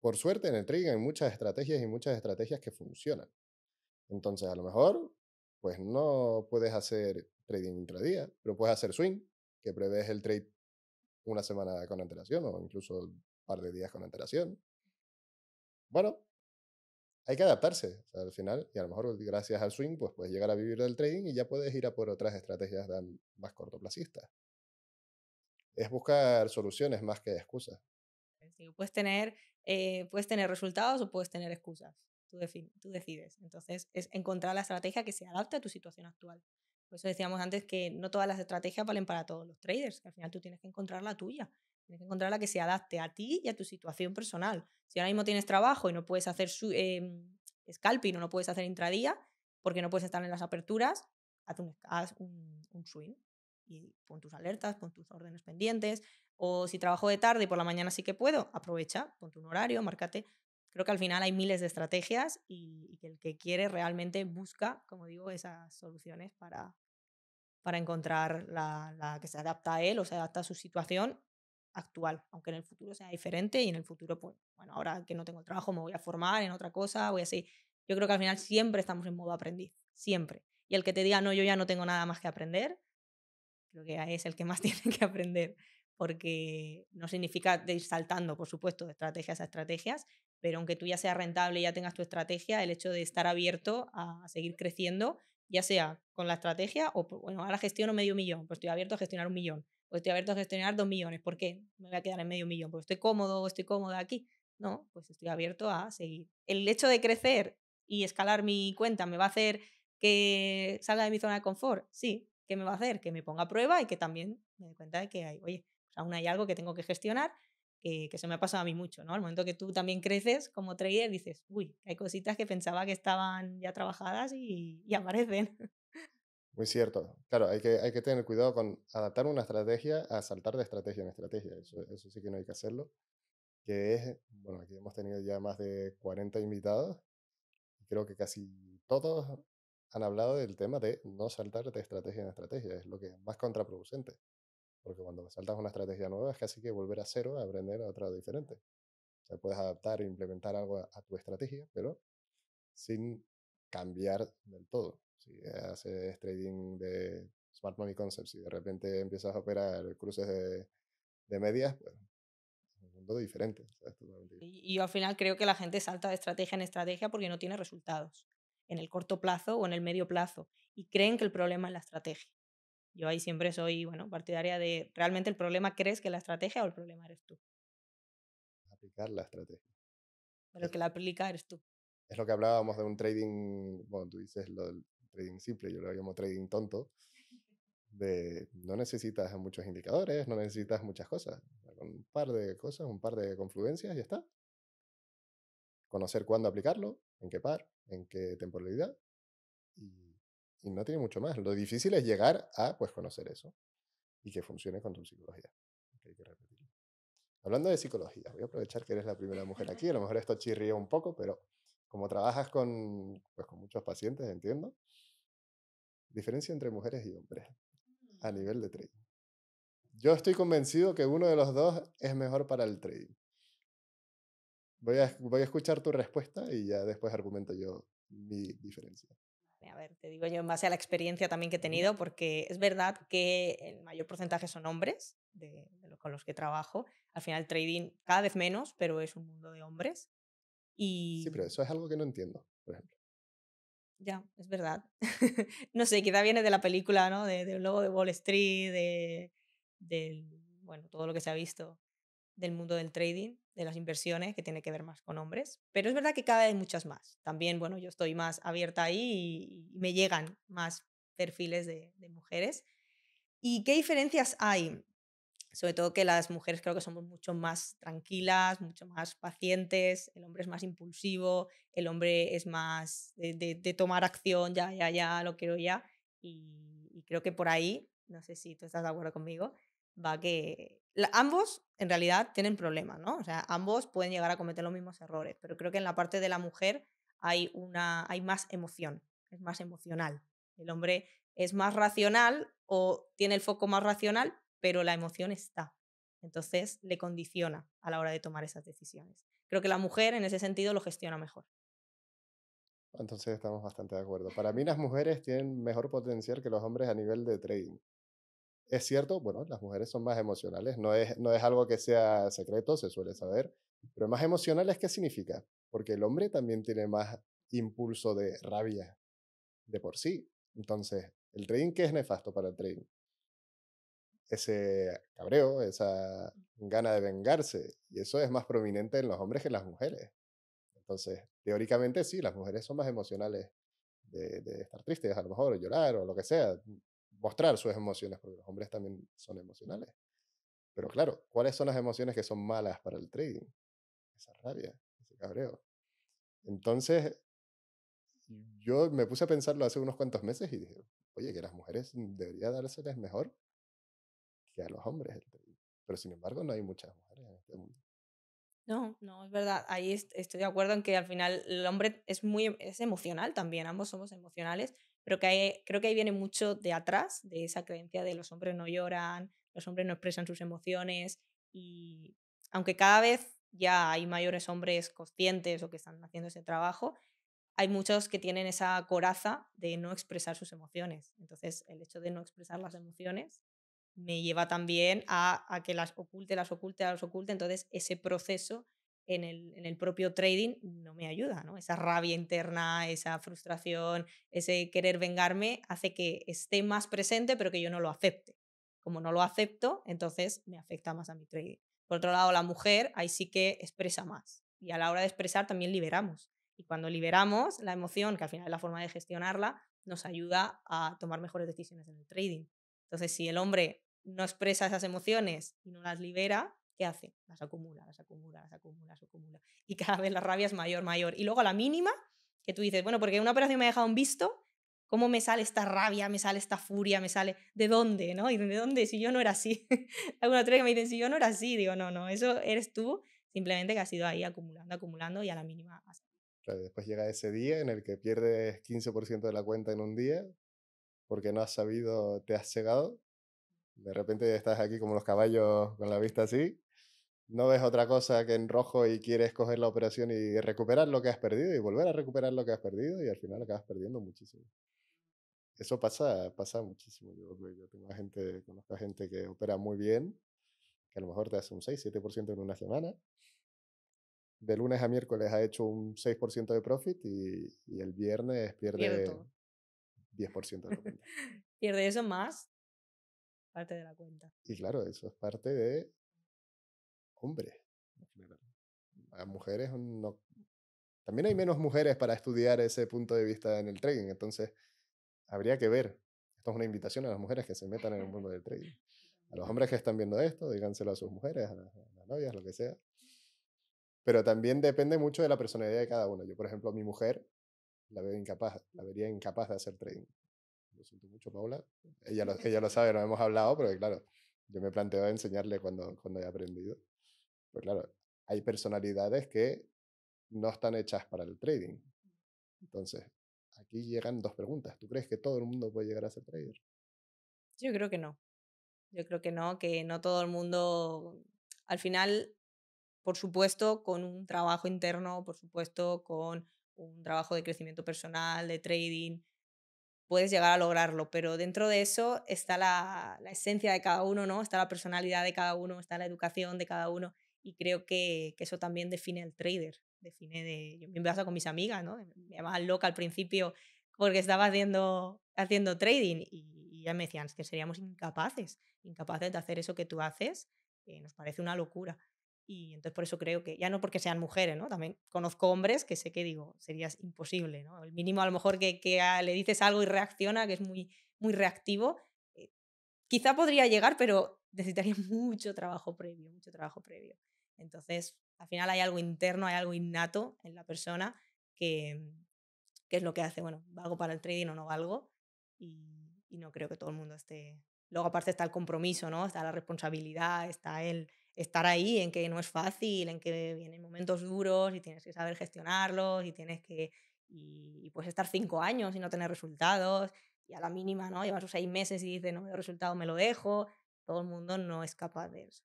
Por suerte en el trading hay muchas estrategias y muchas estrategias que funcionan. Entonces a lo mejor pues no puedes hacer trading intradía, pero puedes hacer swing, que prevés el trade una semana con antelación o incluso un par de días con antelación. Bueno, hay que adaptarse al final y a lo mejor gracias al swing pues puedes llegar a vivir del trading y ya puedes ir a por otras estrategias más cortoplacistas es buscar soluciones más que excusas. Pues puedes, tener, eh, puedes tener resultados o puedes tener excusas. Tú, tú decides. Entonces, es encontrar la estrategia que se adapte a tu situación actual. Por eso decíamos antes que no todas las estrategias valen para todos los traders, al final tú tienes que encontrar la tuya. Tienes que encontrar la que se adapte a ti y a tu situación personal. Si ahora mismo tienes trabajo y no puedes hacer su, em, scalping o no puedes hacer intradía porque no puedes estar en las aperturas, haz un swing y pon tus alertas, pon tus órdenes pendientes, o si trabajo de tarde y por la mañana sí que puedo, aprovecha, ponte un horario, márcate. Creo que al final hay miles de estrategias y, que el que quiere realmente busca, como digo, esas soluciones para, para encontrar la, que se adapta a él o se adapta a su situación actual, aunque en el futuro sea diferente y en el futuro, pues, bueno, ahora que no tengo trabajo me voy a formar en otra cosa, voy así. Yo creo que al final siempre estamos en modo aprendiz, siempre. Y el que te diga, no, yo ya no tengo nada más que aprender, creo que es el que más tiene que aprender, porque no significa ir saltando, por supuesto, de estrategias a estrategias, pero aunque tú ya seas rentable y ya tengas tu estrategia, el hecho de estar abierto a seguir creciendo, ya sea con la estrategia o, pues, bueno, ahora gestiono medio millón, pues estoy abierto a gestionar un millón, o estoy abierto a gestionar dos millones, ¿por qué me voy a quedar en medio millón? Porque estoy cómodo o estoy cómoda aquí. No, pues estoy abierto a seguir. El hecho de crecer y escalar mi cuenta me va a hacer que salga de mi zona de confort, sí, ¿qué me va a hacer? Que me ponga a prueba y que también me dé cuenta de que hay, oye, pues aún hay algo que tengo que gestionar, que, se me ha pasado a mí mucho, ¿no? Al momento que tú también creces como trader, dices, uy, hay cositas que pensaba que estaban ya trabajadas y, aparecen. Muy cierto. Claro, hay que, hay que tener cuidado con adaptar una estrategia a saltar de estrategia en estrategia. Eso, eso sí que no hay que hacerlo. Que es, bueno, aquí hemos tenido ya más de 40 invitados. Creo que casi todos han hablado del tema de no saltar de estrategia en estrategia, es lo que es más contraproducente. Porque cuando saltas una estrategia nueva es casi que volver a cero a aprender a otra diferente. O sea, puedes adaptar e implementar algo a, tu estrategia, pero sin cambiar del todo. Si haces trading de Smart Money Concepts y de repente empiezas a operar cruces de, medias, medias, pues, un mundo diferente. y, y, al final creo que la gente salta de estrategia en estrategia porque no tiene resultados en el corto plazo o en el medio plazo y creen que el problema es la estrategia. Yo ahí siempre soy, bueno, partidaria de realmente el problema crees que es la estrategia o el problema eres tú. Aplicar la estrategia. Pero que la aplica eres tú. Es lo que hablábamos de un trading, bueno, tú dices lo del trading simple, yo lo llamo trading tonto, de no necesitas muchos indicadores, no necesitas muchas cosas, un par de cosas, un par de confluencias, ya está. Conocer cuándo aplicarlo, en qué par, en qué temporalidad. Y, no tiene mucho más. Lo difícil es llegar a pues, conocer eso y que funcione con tu psicología. Hablando de psicología, voy a aprovechar que eres la primera mujer aquí. A lo mejor esto chirría un poco, pero como trabajas con, pues, con muchos pacientes, entiendo. Diferencia entre mujeres y hombres a mm. nivel de trading. Yo estoy convencido que uno de los dos es mejor para el trading. Voy a, escuchar tu respuesta y ya después argumento yo mi diferencia. A ver, te digo yo en base a la experiencia también que he tenido, porque es verdad que el mayor porcentaje son hombres de, con los que trabajo. Al final, trading cada vez menos, pero es un mundo de hombres. Y... Sí, pero eso es algo que no entiendo, por ejemplo. Ya, es verdad. no sé, quizá viene de la película, ¿no? De, del logo de Wall Street, de, del, bueno, todo lo que se ha visto del mundo del trading, de las inversiones, que tiene que ver más con hombres. Pero es verdad que cada vez hay muchas más. También, bueno, yo estoy más abierta ahí y, me llegan más perfiles de, mujeres. ¿Y qué diferencias hay? Sobre todo que las mujeres creo que somos mucho más tranquilas, mucho más pacientes, el hombre es más impulsivo, el hombre es más de, tomar acción, ya, ya, ya, lo quiero ya. y creo que por ahí, no sé si tú estás de acuerdo conmigo, va que... ambos en realidad tienen problemas, ¿no? O sea, ambos pueden llegar a cometer los mismos errores, pero creo que en la parte de la mujer hay, una, hay más emoción, es más emocional. El hombre es más racional o tiene el foco más racional, pero la emoción está. Entonces le condiciona a la hora de tomar esas decisiones. Creo que la mujer en ese sentido lo gestiona mejor. Entonces estamos bastante de acuerdo. Para mí las mujeres tienen mejor potencial que los hombres a nivel de trading. Es cierto, bueno, las mujeres son más emocionales, no es, no es algo que sea secreto, se suele saber, pero más emocionales, ¿qué significa? Porque el hombre también tiene más impulso de rabia de por sí. Entonces, el trading, ¿qué es nefasto para el trading? Ese cabreo, esa gana de vengarse, y eso es más prominente en los hombres que en las mujeres. Entonces, teóricamente sí, las mujeres son más emocionales de, estar tristes, a lo mejor, llorar o lo que sea mostrar sus emociones, porque los hombres también son emocionales. Pero claro, ¿cuáles son las emociones que son malas para el trading? Esa rabia, ese cabreo. Entonces, yo me puse a pensarlo hace unos cuantos meses y dije, oye, que las mujeres debería dárseles mejor que a los hombres el trading. Pero sin embargo, no hay muchas mujeres en este mundo. No, no, es verdad. Ahí estoy de acuerdo en que al final el hombre es muy es emocional también, ambos somos emocionales pero que creo que ahí viene mucho de atrás, de esa creencia de los hombres no lloran, los hombres no expresan sus emociones y aunque cada vez ya hay mayores hombres conscientes o que están haciendo ese trabajo, hay muchos que tienen esa coraza de no expresar sus emociones. Entonces, el hecho de no expresar las emociones me lleva también a, a que las oculte, las oculte, las oculte. Entonces, ese proceso en el, en propio trading no me ayuda, ¿no? Esa rabia interna, esa frustración, ese querer vengarme hace que esté más presente, pero que yo no lo acepte. Como no lo acepto, entonces me afecta más a mi trading. Por otro lado, la mujer ahí sí que expresa más. Y a la hora de expresar también liberamos. Y cuando liberamos la emoción, que al final es la forma de gestionarla, nos ayuda a tomar mejores decisiones en el trading. Entonces, si el hombre no expresa esas emociones y no las libera, ¿qué hace? Las acumula, las acumula, las acumula, las acumula. Y cada vez la rabia es mayor, mayor. Y luego a la mínima, que tú dices, bueno, porque una operación me ha dejado un visto, ¿cómo me sale esta rabia, me sale esta furia, me sale de dónde, ¿no? Y de dónde, si yo no era así. Algunos otra que me dicen, si yo no era así, digo, no, no, eso eres tú, simplemente que has ido ahí acumulando, acumulando y a la mínima. después llega ese día en el que pierdes 15% de la cuenta en un día porque no has sabido, te has cegado. De repente estás aquí como los caballos con la vista así no ves otra cosa que en rojo y quieres coger la operación y recuperar lo que has perdido y volver a recuperar lo que has perdido y al final acabas perdiendo muchísimo. Eso pasa, pasa muchísimo. Yo, pues, tengo gente, conozco a gente que opera muy bien, que a lo mejor te hace un 6-7% en una semana. De lunes a miércoles ha hecho un 6% de profit y, el viernes pierde 10% de pierde eso más parte de la cuenta. Y claro, eso es parte de hombres. Las mujeres no... También hay mm. menos mujeres para estudiar ese punto de vista en el trading, entonces habría que ver. Esto es una invitación a las mujeres que se metan en el mundo del trading. A los hombres que están viendo esto, díganselo a sus mujeres, a las, novias, lo que sea. Pero también depende mucho de la personalidad de cada uno. Yo, por ejemplo, a mi mujer la veo incapaz, la vería incapaz de hacer trading. Lo siento mucho, Paula. Ella lo, lo sabe, no hemos hablado, pero claro, yo me planteo enseñarle cuando, cuando haya aprendido. Pues claro, hay personalidades que no están hechas para el trading. Entonces, aquí llegan dos preguntas. ¿Tú crees que todo el mundo puede llegar a ser trader? Yo creo que no. Yo creo que no, que no todo el mundo, al final, por supuesto, con un trabajo interno, por supuesto, con un trabajo de crecimiento personal, de trading, puedes llegar a lograrlo, pero dentro de eso está la, esencia de cada uno, ¿no? Está la personalidad de cada uno, está la educación de cada uno. Y creo que, que eso también define al trader, define de... Yo me baso con mis amigas, ¿no? Me llamaban loca al principio porque estaba haciendo, haciendo trading y, ya me decían que seríamos incapaces, incapaces de hacer eso que tú haces, que eh, nos parece una locura. Y entonces por eso creo que, ya no porque sean mujeres, ¿no? También conozco hombres que sé que digo, sería imposible, ¿no? El mínimo a lo mejor que, le dices algo y reacciona, que es muy, muy reactivo, eh, quizá podría llegar, pero necesitaría mucho trabajo previo, mucho trabajo previo. Entonces, al final hay algo interno, hay algo innato en la persona que, mm, es lo que hace, bueno, valgo para el trading o no valgo. Y, no creo que todo el mundo esté... Luego aparte está el compromiso, ¿no? Está la responsabilidad, está el estar ahí en que no es fácil, en que vienen momentos duros y tienes que saber gestionarlos y tienes que... Y, estar cinco años y no tener resultados y a la mínima, ¿no? Llevas seis meses y dices, no veo resultado, me lo dejo. Todo el mundo no es capaz de eso.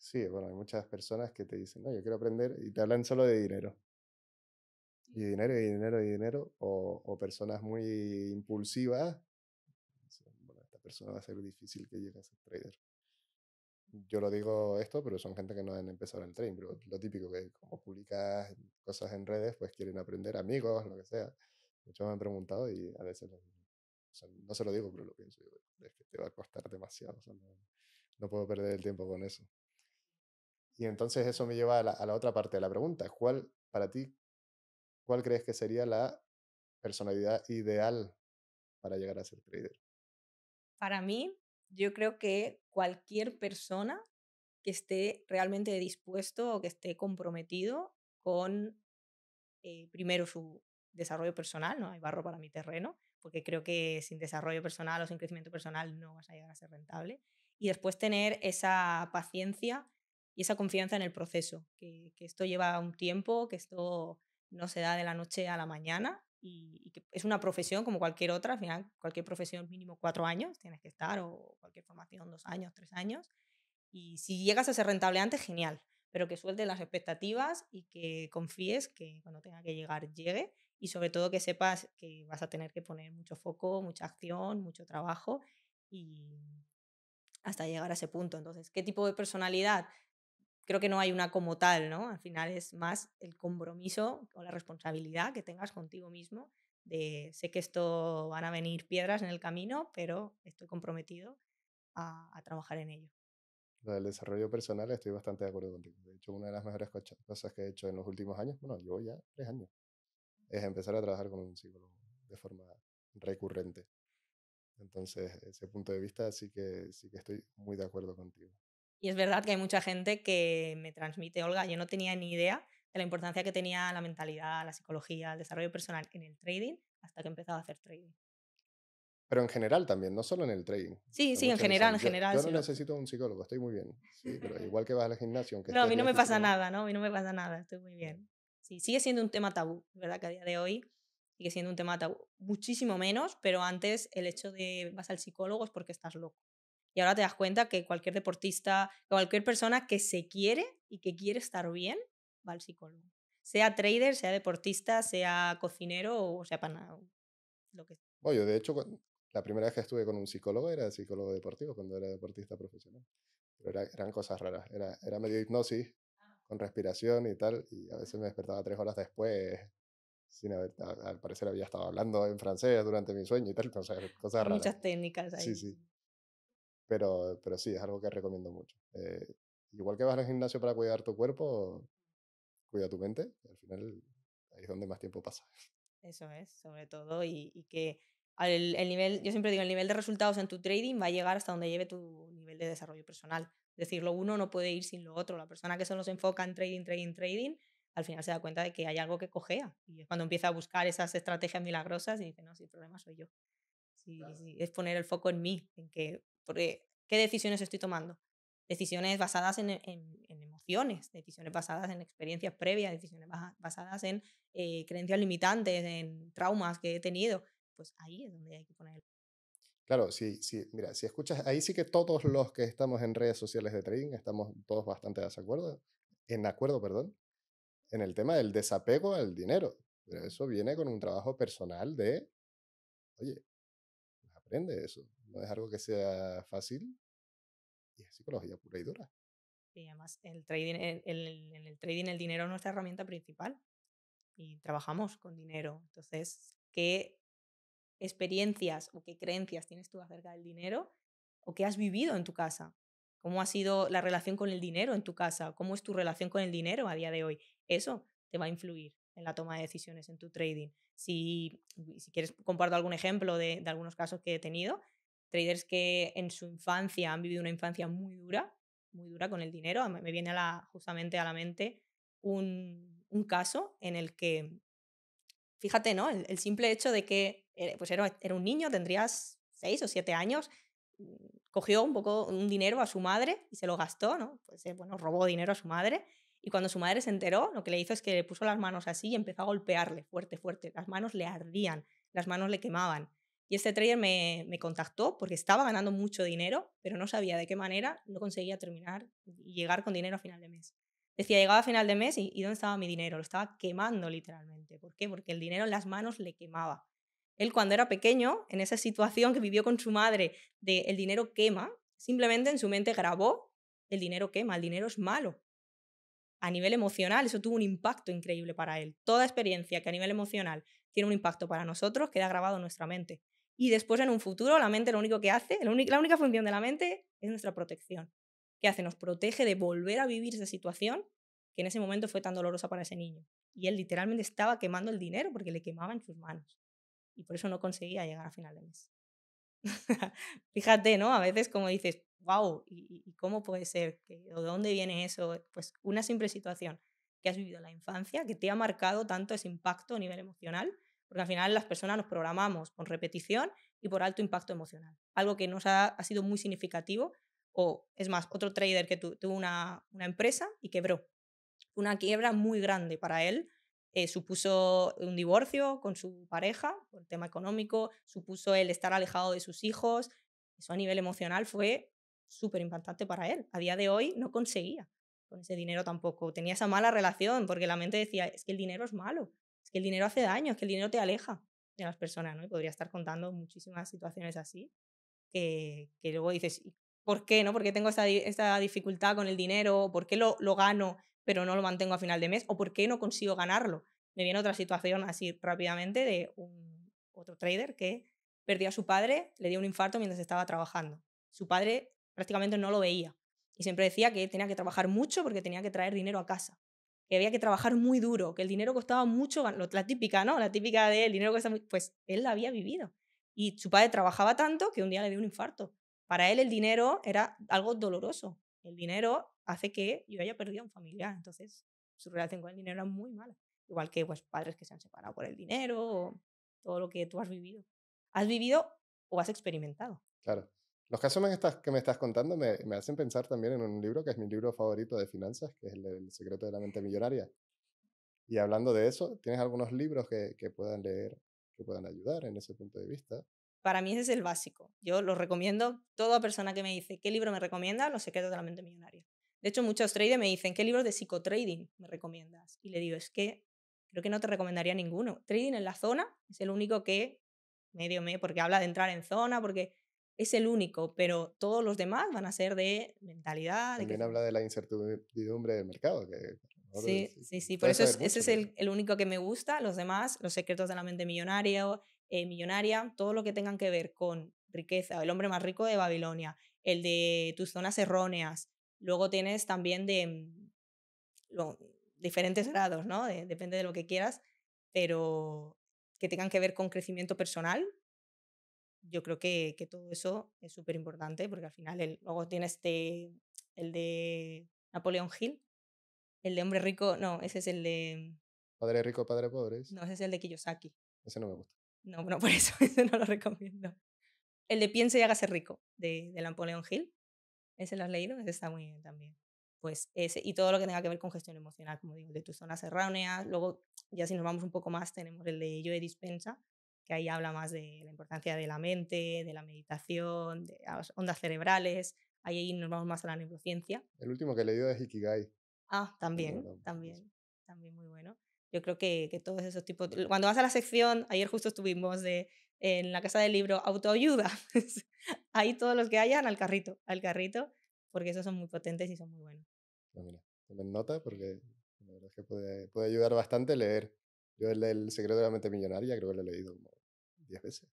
Sí, bueno, hay muchas personas que te dicen, no, yo quiero aprender y te hablan solo de dinero. Y dinero, y dinero, y dinero. O, personas muy impulsivas. Bueno, esta persona va a ser difícil que llegue a ser trader. Yo lo digo esto, pero son gente que no han empezado en el trading. Pero lo típico que como publicas cosas en redes, pues quieren aprender amigos, lo que sea. Muchos me han preguntado y a veces no se lo digo, pero lo pienso. es que te va a costar demasiado. no puedo perder el tiempo con eso. Y entonces eso me lleva a la, otra parte de la pregunta. ¿Cuál, para ti, cuál crees que sería la personalidad ideal para llegar a ser trader? Para mí, yo creo que cualquier persona que esté realmente dispuesto o que esté comprometido con eh, primero su desarrollo personal, no hay barro para mi terreno, porque creo que sin desarrollo personal o sin crecimiento personal no vas a llegar a ser rentable. Y después tener esa paciencia y esa confianza en el proceso, que, esto lleva un tiempo, que esto no se da de la noche a la mañana y, que es una profesión como cualquier otra, al final cualquier profesión mínimo cuatro años tienes que estar o cualquier formación dos años, tres años y si llegas a ser rentable antes, genial, pero que suelte las expectativas y que confíes que cuando tenga que llegar, llegue y sobre todo que sepas que vas a tener que poner mucho foco, mucha acción, mucho trabajo y hasta llegar a ese punto. Entonces, ¿qué tipo de personalidad? creo que no hay una como tal, ¿no? Al final es más el compromiso o la responsabilidad que tengas contigo mismo de sé que esto van a venir piedras en el camino, pero estoy comprometido a, trabajar en ello. Del desarrollo personal estoy bastante de acuerdo contigo. De hecho, una de las mejores cosas que he hecho en los últimos años, bueno, yo ya tres años, es empezar a trabajar con un psicólogo de forma recurrente. Entonces, ese punto de vista sí que, sí que estoy muy de acuerdo contigo. Y es verdad que hay mucha gente que me transmite, Olga, yo no tenía ni idea de la importancia que tenía la mentalidad, la psicología, el desarrollo personal en el trading hasta que he empezado a hacer trading. Pero en general también, no solo en el trading. Sí, sí, en general, en general. Yo, no necesito un psicólogo, estoy muy bien. Sí, pero igual que vas al gimnasio, No, a mí no me pasa nada, ¿no? A mí no me pasa nada, estoy muy bien. Sí, sigue siendo un tema tabú, ¿verdad? Que a día de hoy sigue siendo un tema tabú. Muchísimo menos, pero antes el hecho de vas al psicólogo es porque estás loco. Y ahora te das cuenta que cualquier deportista, cualquier persona que se quiere y que quiere estar bien, va al psicólogo. Sea trader, sea deportista, sea cocinero o sea para Lo que... sea yo de hecho, la primera vez que estuve con un psicólogo era psicólogo deportivo, cuando era deportista profesional. Pero eran cosas raras. Era, era medio hipnosis, ah. con respiración y tal. Y a veces me despertaba tres horas después sin haber, al parecer había estado hablando en francés durante mi sueño y tal, cosas raras. Muchas técnicas ahí. Sí, sí. Pero, pero sí, es algo que recomiendo mucho. Eh, igual que vas al gimnasio para cuidar tu cuerpo, cuida tu mente. Al final, ahí es donde más tiempo pasa. Eso es, sobre todo. Y, que el, nivel, yo siempre digo, el nivel de resultados en tu trading va a llegar hasta donde lleve tu nivel de desarrollo personal. Es decir, lo uno no puede ir sin lo otro. La persona que solo se enfoca en trading, trading, trading, al final se da cuenta de que hay algo que cojea. Y es cuando empieza a buscar esas estrategias milagrosas y dice, no, si el problema soy yo. es poner el foco en mí, en que porque, ¿qué decisiones estoy tomando? Decisiones basadas en, en, emociones, decisiones basadas en experiencias previas, decisiones basadas en eh, creencias limitantes, en traumas que he tenido. Pues ahí es donde hay que poner Claro, sí, sí, mira, si escuchas, ahí sí que todos los que estamos en redes sociales de trading estamos todos bastante de acuerdo, en acuerdo, perdón, en el tema del desapego al dinero. Pero eso viene con un trabajo personal de, oye, aprende eso. No es algo que sea fácil y es psicología pura y dura. Y además el trading, el, el, trading, el dinero es nuestra herramienta principal y trabajamos con dinero. Entonces, ¿qué experiencias o qué creencias tienes tú acerca del dinero o qué has vivido en tu casa? ¿Cómo ha sido la relación con el dinero en tu casa? ¿Cómo es tu relación con el dinero a día de hoy? Eso te va a influir en la toma de decisiones en tu trading. Si, si quieres, comparto algún ejemplo de, de algunos casos que he tenido traders que en su infancia han vivido una infancia muy dura, muy dura con el dinero. Me viene a la, justamente a la mente un, caso en el que, fíjate, ¿no? El, simple hecho de que eh, pues era, era, un niño, tendrías seis o siete años, cogió un poco un dinero a su madre y se lo gastó, ¿no? Pues, eh, bueno, robó dinero a su madre. Y cuando su madre se enteró, lo que le hizo es que le puso las manos así y empezó a golpearle fuerte, fuerte. Las manos le ardían, las manos le quemaban. Y este trader me, contactó porque estaba ganando mucho dinero, pero no sabía de qué manera, no conseguía terminar y llegar con dinero a final de mes. Decía, llegaba a final de mes y, y ¿dónde estaba mi dinero? Lo estaba quemando literalmente. ¿Por qué? Porque el dinero en las manos le quemaba. Él cuando era pequeño, en esa situación que vivió con su madre de el dinero quema, simplemente en su mente grabó el dinero quema, el dinero es malo. A nivel emocional, eso tuvo un impacto increíble para él. Toda experiencia que a nivel emocional tiene un impacto para nosotros queda grabado en nuestra mente y después en un futuro la mente lo único que hace, la única, función de la mente es nuestra protección. ¿Qué hace? Nos protege de volver a vivir esa situación que en ese momento fue tan dolorosa para ese niño. Y él literalmente estaba quemando el dinero porque le quemaban sus manos. Y por eso no conseguía llegar a final de mes. Fíjate, ¿no? A veces como dices, wow, ¿y, cómo puede ser? ¿O de dónde viene eso? Pues una simple situación que has vivido en la infancia, que te ha marcado tanto ese impacto a nivel emocional, porque al final las personas nos programamos con repetición y por alto impacto emocional. Algo que nos ha, sido muy significativo. O es más, otro trader que tuvo una, empresa y quebró. Una quiebra muy grande para él. Eh, supuso un divorcio con su pareja por el tema económico, supuso el estar alejado de sus hijos. Eso a nivel emocional fue súper impactante para él. A día de hoy no conseguía con ese dinero tampoco. Tenía esa mala relación porque la mente decía, es que el dinero es malo. Es que el dinero hace daño, es que el dinero te aleja de las personas, ¿no? Y podría estar contando muchísimas situaciones así que, que luego dices, ¿por qué, no? ¿Por qué tengo esta, dificultad con el dinero? ¿Por qué lo, gano pero no lo mantengo a final de mes? ¿O por qué no consigo ganarlo? Me viene otra situación así rápidamente de un, otro trader que perdió a su padre, le dio un infarto mientras estaba trabajando. Su padre prácticamente no lo veía y siempre decía que tenía que trabajar mucho porque tenía que traer dinero a casa que había que trabajar muy duro, que el dinero costaba mucho, la típica, ¿no? La típica de el dinero que pues él la había vivido. Y su padre trabajaba tanto que un día le dio un infarto. Para él el dinero era algo doloroso. El dinero hace que yo haya perdido a un familiar. Entonces, su relación con el dinero era muy mala. Igual que pues, padres que se han separado por el dinero o todo lo que tú has vivido. Has vivido o has experimentado. Claro. Los casos que me estás contando me, hacen pensar también en un libro que es mi libro favorito de finanzas, que es el, secreto de la mente millonaria. Y hablando de eso, ¿tienes algunos libros que, puedan leer, que puedan ayudar en ese punto de vista? Para mí ese es el básico. Yo lo recomiendo toda persona que me dice, ¿qué libro me recomienda? Los secretos de la mente millonaria. De hecho, muchos traders me dicen, ¿qué libro de psicotrading me recomiendas? Y le digo, es que creo que no te recomendaría ninguno. Trading en la zona es el único que medio me, porque habla de entrar en zona, porque es el único, pero todos los demás van a ser de mentalidad. También habla de la incertidumbre del mercado. sí, sí, sí, por eso ese es el, único que me gusta. Los demás, los secretos de la mente millonaria, eh, millonaria, todo lo que tengan que ver con riqueza, el hombre más rico de Babilonia, el de tus zonas erróneas. Luego tienes también de mm, diferentes grados, ¿no? depende de lo que quieras, pero que tengan que ver con crecimiento personal, yo creo que, que todo eso es súper importante porque al final luego tienes este, el de Napoleón Hill, el de Hombre Rico, no, ese es el de... Padre Rico, Padre Pobre. No, ese es el de Kiyosaki. Ese no me gusta. No, no, por eso, ese no lo recomiendo. El de Piense y hágase rico, de, de Napoleón Hill. Ese lo has leído, ese está muy bien también. Pues ese, y todo lo que tenga que ver con gestión emocional, como digo, de tus zonas erróneas. Luego, ya si nos vamos un poco más, tenemos el de Yo de Dispensa, que ahí habla más de la importancia de la mente, de la meditación, de las ondas cerebrales. Ahí nos vamos más a la neurociencia. El último que he leído es Ikigai. Ah, también, también, también muy bueno. Yo creo que, que todos esos tipos... Cuando vas a la sección, ayer justo estuvimos de, en la casa del libro autoayuda. Pues, ahí todos los que hayan al carrito, al carrito, porque esos son muy potentes y son muy buenos. Ah, tomen nota porque la verdad es que puede, puede ayudar bastante leer yo el, el secreto de la mente millonaria creo que lo he leído como 10 veces.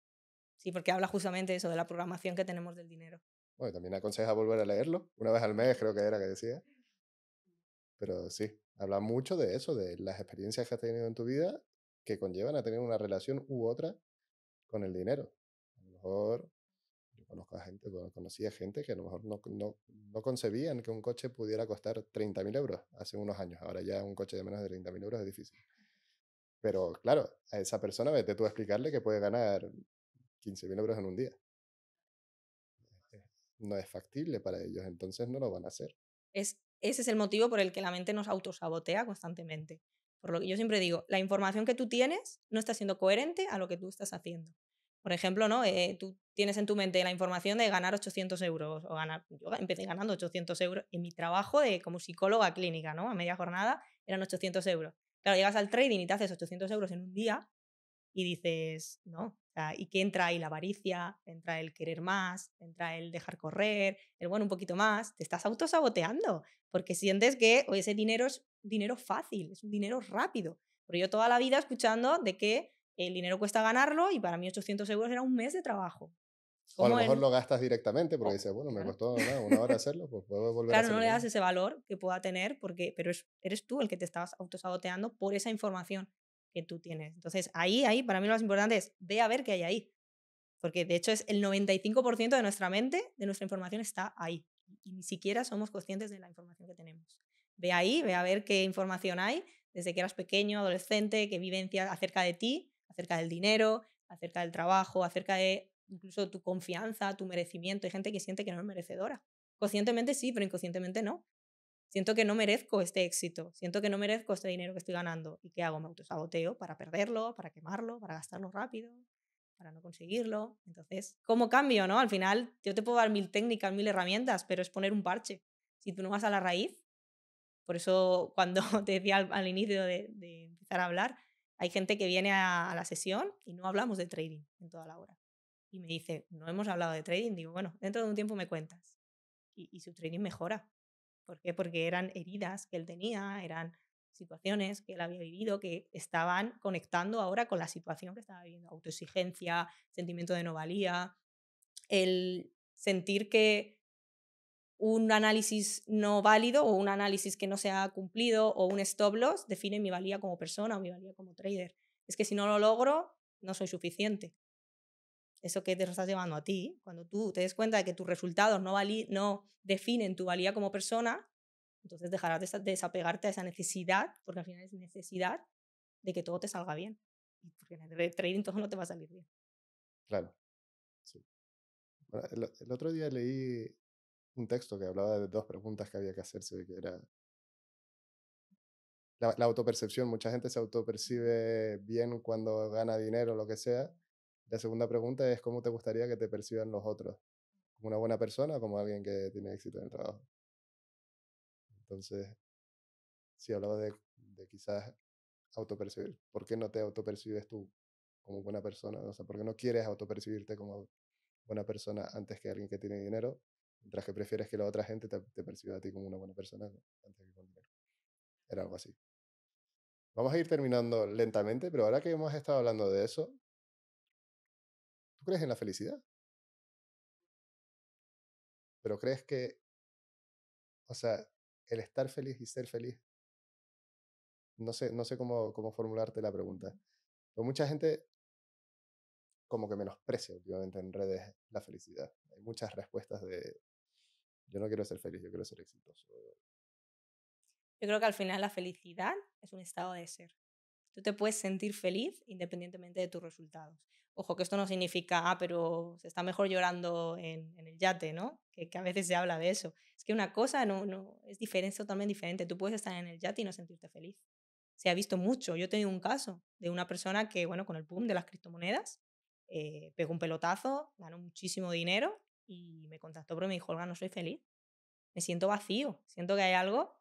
Sí, porque habla justamente eso, de la programación que tenemos del dinero. Bueno, también aconseja volver a leerlo, una vez al mes creo que era que decía. Pero sí, habla mucho de eso, de las experiencias que has tenido en tu vida que conllevan a tener una relación u otra con el dinero. A lo mejor yo conozco a gente, conocía gente que a lo mejor no, no, no concebían que un coche pudiera costar 30.000 euros hace unos años. Ahora ya un coche de menos de 30.000 euros es difícil. Pero claro, a esa persona vete tú a explicarle que puede ganar 15.000 euros en un día. No es factible para ellos, entonces no lo van a hacer. Es, ese es el motivo por el que la mente nos autosabotea constantemente. Por lo que yo siempre digo, la información que tú tienes no está siendo coherente a lo que tú estás haciendo. Por ejemplo, ¿no? Eh, tú tienes en tu mente la información de ganar 800 euros o ganar, yo empecé ganando 800 euros en mi trabajo de, como psicóloga clínica, ¿no? A media jornada eran 800 euros. Claro, llegas al trading y te haces 800 euros en un día y dices, no, y que entra ahí la avaricia, entra el querer más, entra el dejar correr, el bueno un poquito más, te estás autosaboteando porque sientes que hoy ese dinero es dinero fácil, es un dinero rápido. Pero yo toda la vida escuchando de que el dinero cuesta ganarlo y para mí 800 euros era un mes de trabajo. O a lo mejor lo gastas directamente porque dices, bueno, me costó una hora hacerlo, pues puedo volver Claro, a hacerlo no le das ese valor que pueda tener, porque, pero eres tú el que te estabas autosaboteando por esa información que tú tienes. Entonces, ahí, ahí, para mí lo más importante es, ve a ver qué hay ahí. Porque de hecho es el 95% de nuestra mente, de nuestra información está ahí. Y ni siquiera somos conscientes de la información que tenemos. Ve ahí, ve a ver qué información hay desde que eras pequeño, adolescente, qué vivencia acerca de ti, acerca del dinero, acerca del trabajo, acerca de incluso tu confianza, tu merecimiento. Hay gente que siente que no es merecedora. Conscientemente sí, pero inconscientemente no. Siento que no merezco este éxito, siento que no merezco este dinero que estoy ganando. ¿Y qué hago? Me autosaboteo para perderlo, para quemarlo, para gastarlo rápido, para no conseguirlo. Entonces, ¿cómo cambio? no? Al final, yo te puedo dar mil técnicas, mil herramientas, pero es poner un parche. Si tú no vas a la raíz, por eso cuando te decía al, inicio de, empezar a hablar, hay gente que viene a, a la sesión y no hablamos de trading en toda la hora y me dice, no hemos hablado de trading, digo, bueno, dentro de un tiempo me cuentas. Y, su trading mejora. ¿Por qué? Porque eran heridas que él tenía, eran situaciones que él había vivido que estaban conectando ahora con la situación que estaba viviendo, autoexigencia, sentimiento de no valía, el sentir que un análisis no válido o un análisis que no se ha cumplido o un stop loss define mi valía como persona o mi valía como trader. Es que si no lo logro, no soy suficiente eso que te lo estás llevando a ti, cuando tú te des cuenta de que tus resultados no, no definen tu valía como persona, entonces dejarás de desapegarte a esa necesidad, porque al final es necesidad de que todo te salga bien. porque en el trading todo no te va a salir bien. Claro. el, otro día leí un texto que hablaba de dos preguntas que había que hacerse, que era la, la autopercepción. Mucha gente se autopercibe bien cuando gana dinero o lo que sea, la segunda pregunta es cómo te gustaría que te perciban los otros, como una buena persona, como alguien que tiene éxito en el trabajo. Entonces, si hablaba de, de quizás autopercibir, ¿por qué no te autopercibes tú como buena persona? O sea, ¿por qué no quieres autopercibirte como buena persona antes que alguien que tiene dinero? Mientras que prefieres que la otra gente te, te perciba a ti como una buena persona antes que con dinero. Era algo así. Vamos a ir terminando lentamente, pero ahora que hemos estado hablando de eso, crees en la felicidad? Pero crees que, o sea, el estar feliz y ser feliz, no sé, no sé cómo, cómo formularte la pregunta. Pero mucha gente como que menosprecia últimamente en redes la felicidad. Hay muchas respuestas de, yo no quiero ser feliz, yo quiero ser exitoso. Yo creo que al final la felicidad es un estado de ser. Tú te puedes sentir feliz independientemente de tus resultados ojo, que esto no significa, ah, pero se está mejor llorando en, el yate, ¿no? Que, a veces se habla de eso. Es que una cosa no, no, es diferente, totalmente diferente. Tú puedes estar en el yate y no sentirte feliz. Se ha visto mucho. Yo he tenido un caso de una persona que, bueno, con el boom de las criptomonedas, eh, pegó un pelotazo, ganó muchísimo dinero y me contactó pero me dijo, Olga, no soy feliz. Me siento vacío, siento que hay algo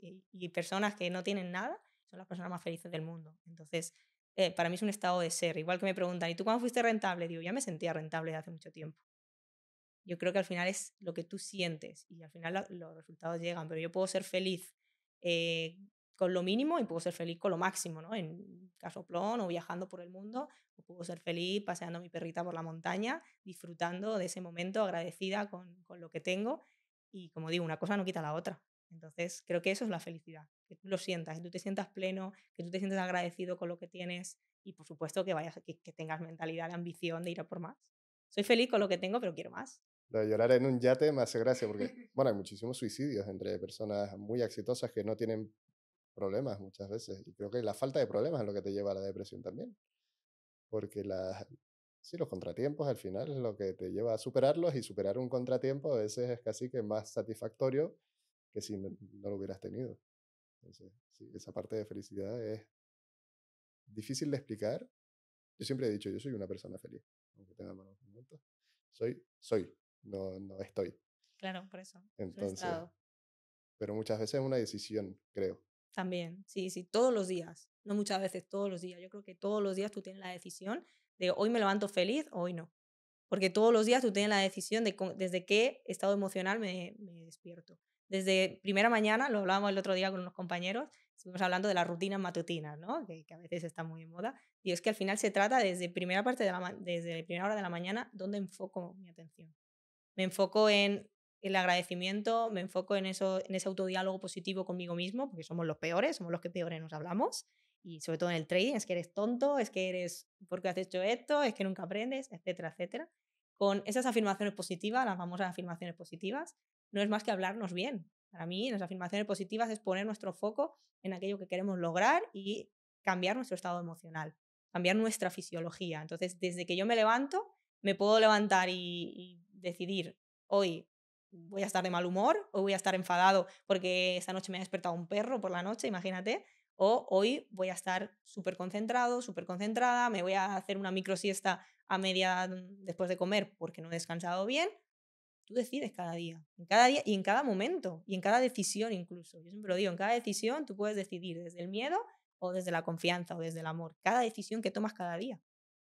y, y personas que no tienen nada son las personas más felices del mundo. Entonces, eh, para mí es un estado de ser. Igual que me preguntan, ¿y tú cuándo fuiste rentable? Digo, ya me sentía rentable de hace mucho tiempo. Yo creo que al final es lo que tú sientes y al final los resultados llegan, pero yo puedo ser feliz eh, con lo mínimo y puedo ser feliz con lo máximo, ¿no? En casoplón o viajando por el mundo, puedo ser feliz paseando mi perrita por la montaña, disfrutando de ese momento, agradecida con lo que tengo. Y como digo, una cosa no quita la otra. Entonces, creo que eso es la felicidad que tú lo sientas, que tú te sientas pleno, que tú te sientas agradecido con lo que tienes y por supuesto que, vayas, que, tengas mentalidad, la ambición de ir a por más. Soy feliz con lo que tengo, pero quiero más. De llorar en un yate me hace gracia porque, bueno, hay muchísimos suicidios entre personas muy exitosas que no tienen problemas muchas veces. Y creo que la falta de problemas es lo que te lleva a la depresión también. Porque los contratiempos al final es lo que te lleva a superarlos y superar un contratiempo a veces es casi que más satisfactorio que si no lo hubieras tenido sí, esa parte de felicidad es difícil de explicar. Yo siempre he dicho, yo soy una persona feliz, aunque tenga malos momentos. Soy, soy, no, no estoy. Claro, por eso. Entonces, pero muchas veces es una decisión, creo. También, sí, sí, todos los días. No muchas veces, todos los días. Yo creo que todos los días tú tienes la decisión de hoy me levanto feliz o hoy no. Porque todos los días tú tienes la decisión de desde qué estado emocional me, me despierto desde primera mañana, lo hablábamos el otro día con unos compañeros, estuvimos hablando de la rutina matutina, ¿no? que, a veces está muy en moda, y es que al final se trata desde primera, parte de la, desde primera hora de la mañana dónde enfoco mi atención. Me enfoco en el agradecimiento, me enfoco en, eso, en ese autodiálogo positivo conmigo mismo, porque somos los peores, somos los que peores nos hablamos, y sobre todo en el trading, es que eres tonto, es que eres porque has hecho esto, es que nunca aprendes, etcétera, etcétera. Con esas afirmaciones positivas, las famosas afirmaciones positivas, no es más que hablarnos bien. Para mí, las afirmaciones positivas es poner nuestro foco en aquello que queremos lograr y cambiar nuestro estado emocional, cambiar nuestra fisiología. Entonces, desde que yo me levanto, me puedo levantar y, decidir, hoy voy a estar de mal humor, hoy voy a estar enfadado porque esta noche me ha despertado un perro por la noche, imagínate, o hoy voy a estar súper concentrado, súper concentrada, me voy a hacer una micro siesta a media después de comer porque no he descansado bien, Tú decides cada día, en cada día y en cada momento y en cada decisión incluso. Yo siempre lo digo, en cada decisión tú puedes decidir desde el miedo o desde la confianza o desde el amor. Cada decisión que tomas cada día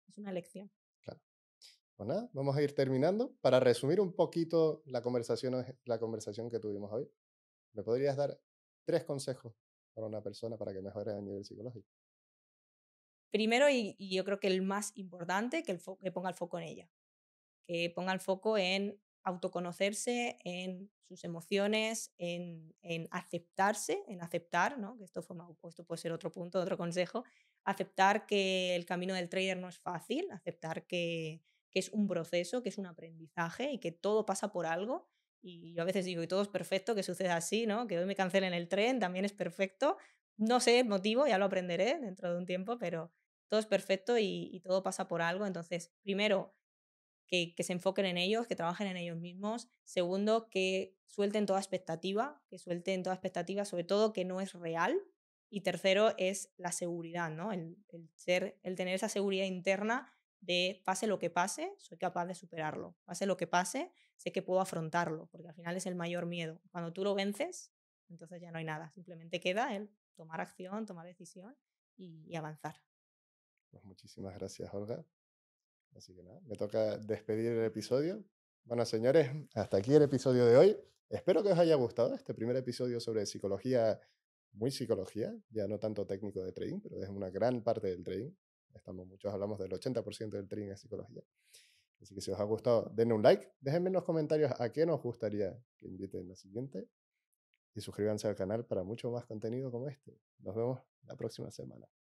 es una elección. Claro. Pues nada, vamos a ir terminando. Para resumir un poquito la conversación, la conversación que tuvimos hoy, ¿me podrías dar tres consejos para una persona para que mejore a nivel psicológico? Primero, y, yo creo que el más importante, que, el que ponga el foco en ella. Que ponga el foco en autoconocerse en sus emociones, en, aceptarse, en aceptar, ¿no? que esto, forma, esto puede ser otro punto, otro consejo, aceptar que el camino del trader no es fácil, aceptar que, es un proceso, que es un aprendizaje y que todo pasa por algo. Y yo a veces digo, y todo es perfecto, que suceda así, ¿no? Que hoy me cancelen el tren, también es perfecto. No sé el motivo, ya lo aprenderé dentro de un tiempo, pero todo es perfecto y todo pasa por algo. Entonces, primero, que, se enfoquen en ellos, que trabajen en ellos mismos. Segundo, que suelten toda expectativa, que suelten toda expectativa, sobre todo que no es real. Y tercero es la seguridad, ¿no? El, ser, el tener esa seguridad interna de pase lo que pase, soy capaz de superarlo. Pase lo que pase, sé que puedo afrontarlo, porque al final es el mayor miedo. Cuando tú lo vences, entonces ya no hay nada. Simplemente queda el tomar acción, tomar decisión y, avanzar. Pues muchísimas gracias, Olga. Así que nada, me toca despedir el episodio. Bueno, señores, hasta aquí el episodio de hoy. Espero que os haya gustado este primer episodio sobre psicología, muy psicología, ya no tanto técnico de trading, pero es una gran parte del trading. Estamos muchos, hablamos del 80% del trading es psicología. Así que si os ha gustado, denle un like, déjenme en los comentarios a qué nos gustaría que inviten en la siguiente y suscríbanse al canal para mucho más contenido como este. Nos vemos la próxima semana.